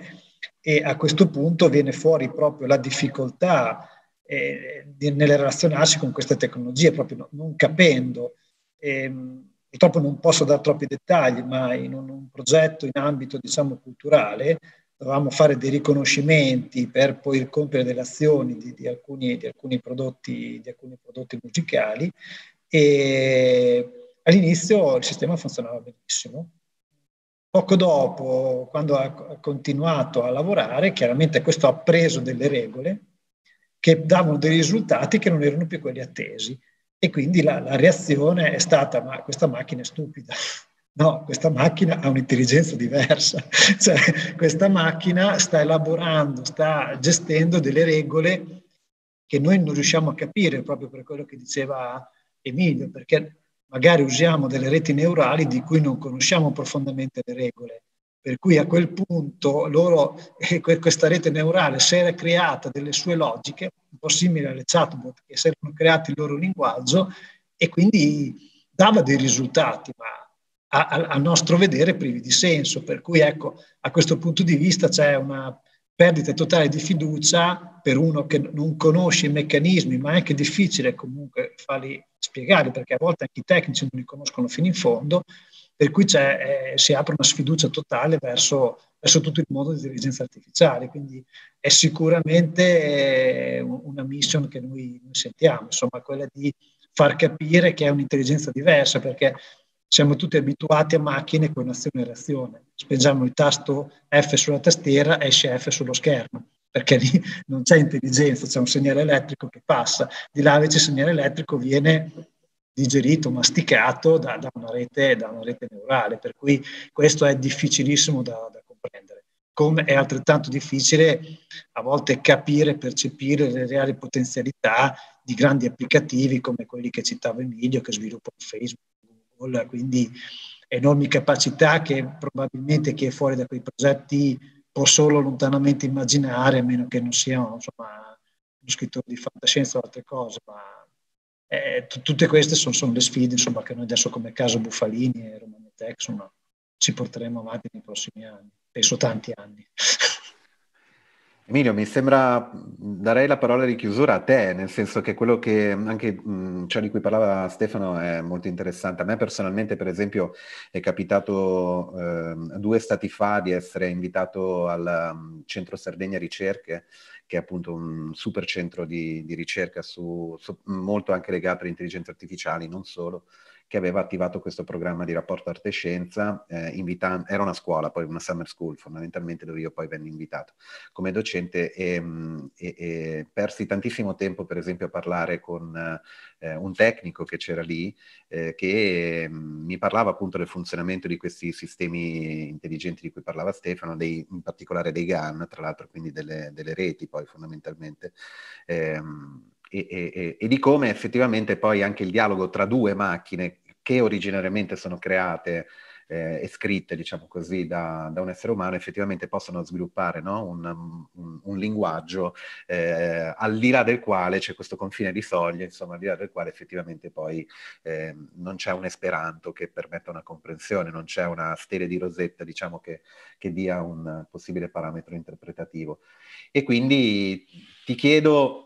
e a questo punto viene fuori proprio la difficoltà eh, nel relazionarsi con queste tecnologie, proprio no, non capendo. E, ehm, purtroppo non posso dare troppi dettagli, ma in un, un progetto in ambito diciamo, culturale dovevamo fare dei riconoscimenti per poi compiere delle azioni di, di, alcuni, di, alcuni prodotti, di, alcuni, prodotti, musicali e all'inizio il sistema funzionava benissimo. Poco dopo, quando ha continuato a lavorare, chiaramente questo ha preso delle regole che davano dei risultati che non erano più quelli attesi e quindi la, la reazione è stata ma questa macchina è stupida, No, questa macchina ha un'intelligenza diversa, (laughs) cioè questa macchina sta elaborando, sta gestendo delle regole che noi non riusciamo a capire proprio per quello che diceva Emilio, perché magari usiamo delle reti neurali di cui non conosciamo profondamente le regole. Per cui a quel punto loro, (laughs) questa rete neurale si era creata delle sue logiche, un po' simili alle chatbot che si erano create il loro linguaggio e quindi dava dei risultati, ma a, a, nostro vedere privi di senso. Per cui ecco, a questo punto di vista c'è una perdita totale di fiducia per uno che non conosce i meccanismi, ma è anche difficile comunque farli spiegare, perché a volte anche i tecnici non li conoscono fino in fondo, per cui eh, si apre una sfiducia totale verso, verso tutto il mondo dell'intelligenza artificiale. Quindi è sicuramente eh, una mission che noi, noi sentiamo, insomma, quella di far capire che è un'intelligenza diversa, perché siamo tutti abituati a macchine con azione e reazione. Spengiamo il tasto F sulla tastiera, esce F sullo schermo, perché lì (laughs) non c'è intelligenza, c'è un segnale elettrico che passa. Di là invece il segnale elettrico viene digerito, masticato da, da, una, rete, da una, rete, neurale, per cui questo è difficilissimo da, da comprendere. Come è altrettanto difficile a volte capire e percepire le reali potenzialità di grandi applicativi come quelli che citava Emilio che sviluppano Facebook Apple, quindi enormi capacità che probabilmente chi è fuori da quei progetti può solo lontanamente immaginare, a meno che non sia insomma, uno scrittore di fantascienza o altre cose. Ma eh, t- tutte queste sono, sono le sfide insomma, che noi adesso come caso Buffalini e Romano Tech ci porteremo avanti nei prossimi anni, penso tanti anni. (laughs) Emilio, mi sembra darei la parola di chiusura a te, nel senso che quello che anche mh, ciò di cui parlava Stefano è molto interessante. A me personalmente, per esempio, è capitato eh, due stati fa di essere invitato al um, Centro Sardegna Ricerche, che è appunto un super centro di, di ricerca su, su, molto anche legato all'intelligenza artificiale, non solo, che aveva attivato questo programma di rapporto arte-scienza, eh, invita- era una scuola, poi una summer school fondamentalmente dove io poi venne invitato come docente e, mm, e, e persi tantissimo tempo per esempio a parlare con eh, un tecnico che c'era lì eh, che mm, mi parlava appunto del funzionamento di questi sistemi intelligenti di cui parlava Stefano, dei, in particolare dei GAN, tra l'altro quindi delle, delle reti poi fondamentalmente. Ehm, e, e, e di come effettivamente poi anche il dialogo tra due macchine che originariamente sono create eh, e scritte, diciamo così, da, da, un essere umano, effettivamente possono sviluppare no? un, un, un, linguaggio eh, al di là del quale c'è questo confine di soglie, insomma, al di là del quale effettivamente poi eh, non c'è un esperanto che permetta una comprensione, non c'è una stele di rosetta, diciamo, che, che dia un possibile parametro interpretativo. E quindi ti chiedo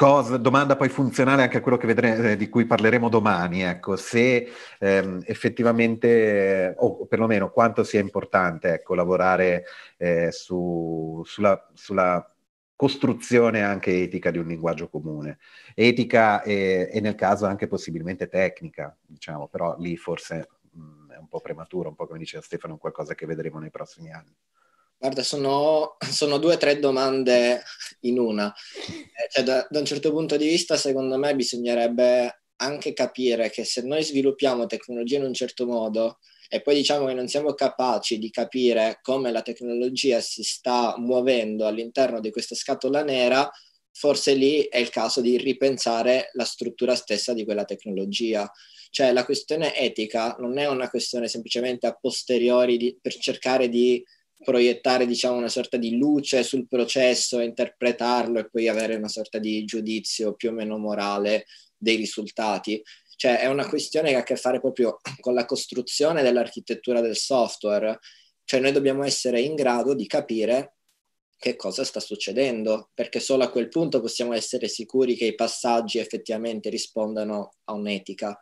Cosa, domanda poi funzionale anche a quello vedremo, eh, di cui parleremo domani, ecco, se ehm, effettivamente, o perlomeno quanto sia importante ecco, lavorare eh, su, sulla, sulla, costruzione anche etica di un linguaggio comune, etica e, eh, e nel caso anche possibilmente tecnica, diciamo, però lì forse mh, mm, è un po' prematuro, un po' come diceva Stefano, qualcosa che vedremo nei prossimi anni. Guarda, sono, sono due o tre domande in una. Eh, cioè, da, da un certo punto di vista, secondo me, bisognerebbe anche capire che se noi sviluppiamo tecnologia in un certo modo, e poi diciamo che non siamo capaci di capire come la tecnologia si sta muovendo all'interno di questa scatola nera, forse lì è il caso di ripensare la struttura stessa di quella tecnologia. Cioè la questione etica non è una questione semplicemente a posteriori di, per cercare di proiettare diciamo, una sorta di luce sul processo, interpretarlo e poi avere una sorta di giudizio più o meno morale dei risultati. Cioè è una questione che ha a che fare proprio (clears throat) con la costruzione dell'architettura del software, cioè noi dobbiamo essere in grado di capire che cosa sta succedendo, perché solo a quel punto possiamo essere sicuri che i passaggi effettivamente rispondano a un'etica.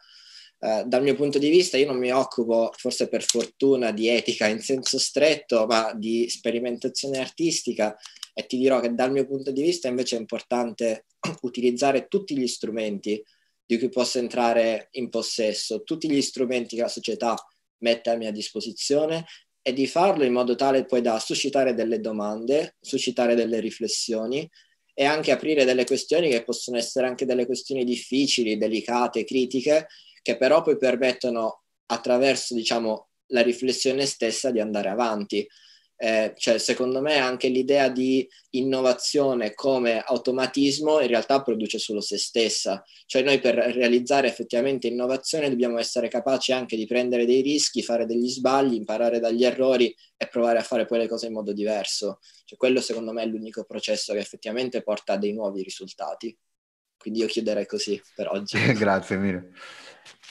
Eh, dal mio punto di vista, io non mi occupo, forse per fortuna, di etica in senso stretto, ma di sperimentazione artistica e ti dirò che dal mio punto di vista invece è importante (clears throat) utilizzare tutti gli strumenti di cui posso entrare in possesso, tutti gli strumenti che la società mette a mia disposizione e di farlo in modo tale poi da suscitare delle domande, suscitare delle riflessioni e anche aprire delle questioni che possono essere anche delle questioni difficili, delicate, critiche, che però poi permettono attraverso diciamo, la riflessione stessa di andare avanti. Eh, cioè, secondo me anche l'idea di innovazione come automatismo in realtà produce solo se stessa. Cioè, noi per realizzare effettivamente innovazione dobbiamo essere capaci anche di prendere dei rischi, fare degli sbagli, imparare dagli errori e provare a fare poi le cose in modo diverso. Cioè, quello secondo me è l'unico processo che effettivamente porta a dei nuovi risultati. Quindi io chiuderei così per oggi. (laughs) Grazie mille.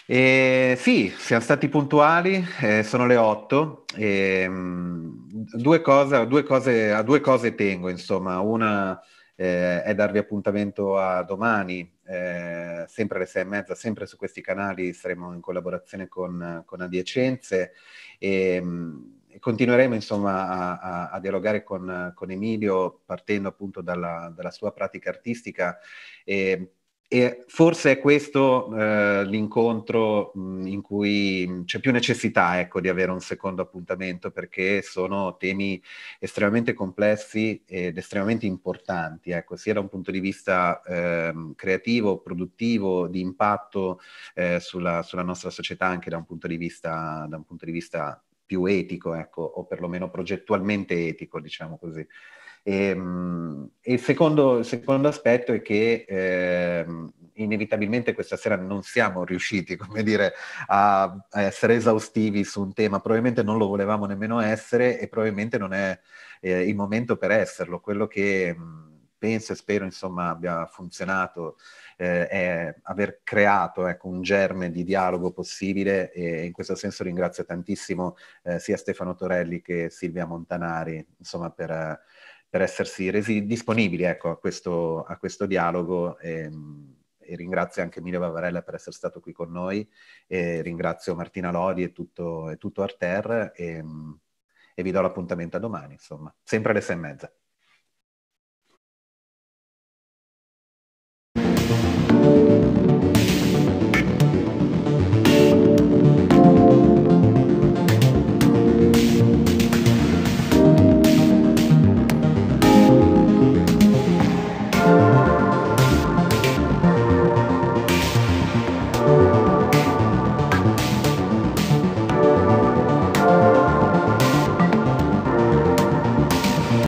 Eh, sì, siamo stati puntuali, eh, sono le 8. E, ehm, due cose, due cose, a due cose tengo, insomma. Una eh, è darvi appuntamento a domani, eh, sempre alle sei e mezza, sempre su questi canali, saremo in collaborazione con, con Adiacenze e, ehm, e continueremo insomma a, a, a dialogare con, con, Emilio partendo appunto dalla, dalla sua pratica artistica. E, ehm, e forse è questo eh, l'incontro mh, mm, in cui mm, c'è più necessità ecco, di avere un secondo appuntamento perché sono temi estremamente complessi ed estremamente importanti, ecco, sia da un punto di vista eh, creativo, produttivo, di impatto eh, sulla, sulla, nostra società, anche da un punto di vista, punto di vista più etico, ecco, o perlomeno progettualmente etico, diciamo così. E, ehm, e il, secondo, il, secondo, aspetto è che eh, inevitabilmente questa sera non siamo riusciti, dire, a, essere esaustivi su un tema, probabilmente non lo volevamo nemmeno essere e probabilmente non è eh, il momento per esserlo. Quello che mh, mm, penso e spero insomma, abbia funzionato eh, è aver creato ecco, un germe di dialogo possibile e in questo senso ringrazio tantissimo eh, sia Stefano Torelli che Silvia Montanari insomma, per per essersi resi disponibili ecco, a, questo, a, questo, dialogo. E, ehm, e ringrazio anche Emilio Bavarella per essere stato qui con noi, e ringrazio Martina Lodi e tutto, e tutto Arter e, ehm, e vi do l'appuntamento a domani, insomma, sempre alle sei e mezza.